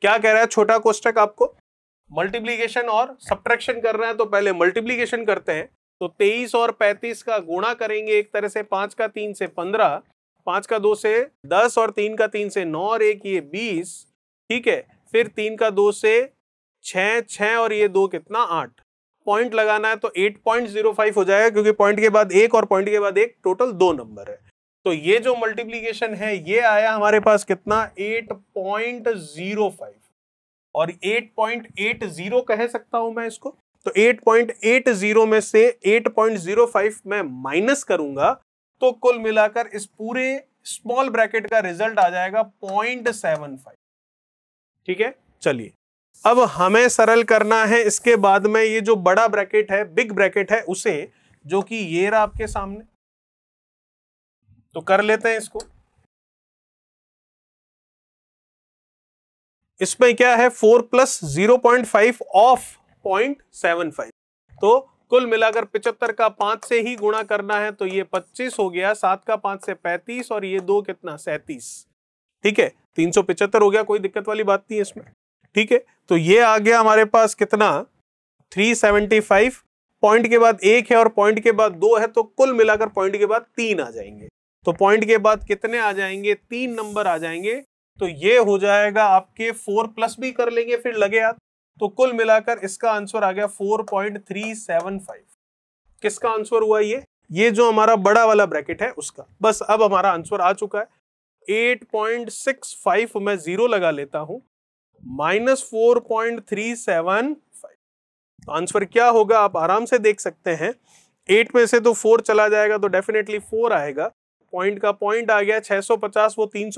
क्या कह रहा है छोटा कोष्टक आपको मल्टीप्लीकेशन और सब्ट्रैक्शन कर रहे हैं तो पहले मल्टीप्लीकेशन करते हैं तो 23 और 35 का गुणा करेंगे एक तरह से पांच का तीन से पंद्रह पांच का दो से दस और तीन का तीन से नौ और एक ये बीस ठीक है फिर तीन का दो से छः छः और ये दो कितना आठ पॉइंट लगाना है तो एट पॉइंट जीरो फाइव हो जाएगा क्योंकि पॉइंट के बाद एक और पॉइंट के बाद एक टोटल दो नंबर है तो ये जो मल्टीप्लीकेशन है ये आया हमारे पास कितना एट पॉइंट जीरो फाइव और एट पॉइंट एट जीरो कह सकता हूं मैं इसको तो 8.80 में से 8.05 में माइनस करूंगा तो कुल मिलाकर इस पूरे स्मॉल ब्रैकेट का रिजल्ट आ जाएगा 0.75 ठीक है चलिए अब हमें सरल करना है इसके बाद में ये जो बड़ा ब्रैकेट है बिग ब्रैकेट है उसे जो कि ये रहा आपके सामने तो कर लेते हैं इसको इसमें क्या है four plus zero point five of point seven five तो कुल मिलाकर पिचहत्तर का पांच से ही गुणा करना है तो ये पच्चीस हो गया सात का पांच से पैंतीस और ये दो कितना सैतीस ठीक है तीन सौ पिचहत्तर हो गया कोई दिक्कत वाली बात नहीं है इसमें ठीक है तो ये आ गया हमारे पास कितना थ्री सेवेंटी फाइव पॉइंट के बाद एक है और पॉइंट के बाद दो है तो कुल मिलाकर पॉइंट के बाद तीन आ जाएंगे तो पॉइंट के बाद कितने आ जाएंगे तीन नंबर आ जाएंगे तो ये हो जाएगा आपके फोर प्लस भी कर लेंगे फिर लगे आप तो कुल मिलाकर इसका आंसर आ गया 4.375 किसका आंसर हुआ ये ये जो हमारा बड़ा वाला ब्रैकेट है उसका बस अब हमारा आंसर आ चुका है 8.65 मैं जीरो लगा लेता हूं minus four point three seven five answer क्या होगा आप आराम से देख सकते हैं एट में से तो फोर चला जाएगा तो डेफिनेटली फोर आएगा पॉइंट का पॉइंट आ गया 650 वो तीन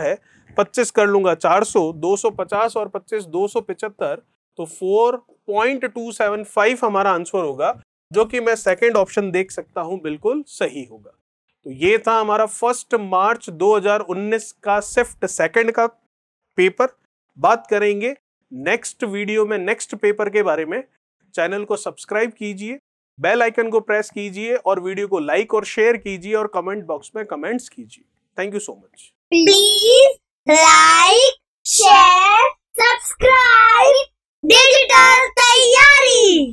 है पच्चीस कर लूंगा चार सौ दो सौ पचास और पच्चीस दो सौ पिचहत्तर तो four point two seven five हमारा आंसर होगा जो कि मैं सेकंड ऑप्शन देख सकता हूं बिल्कुल सही होगा तो ये था हमारा फर्स्ट मार्च 2019 का सिफ्ट सेकंड का पेपर बात करेंगे नेक्स्ट वीडियो में नेक्स्ट पेपर के बारे में चैनल को सब्सक्राइब कीजिए बेल आइकन को प्रेस कीजिए और वीडियो को लाइक और शेयर कीजिए और कमेंट बॉक्स में कमेंट्स कीजिए thank you so much please like, share, subscribe, digital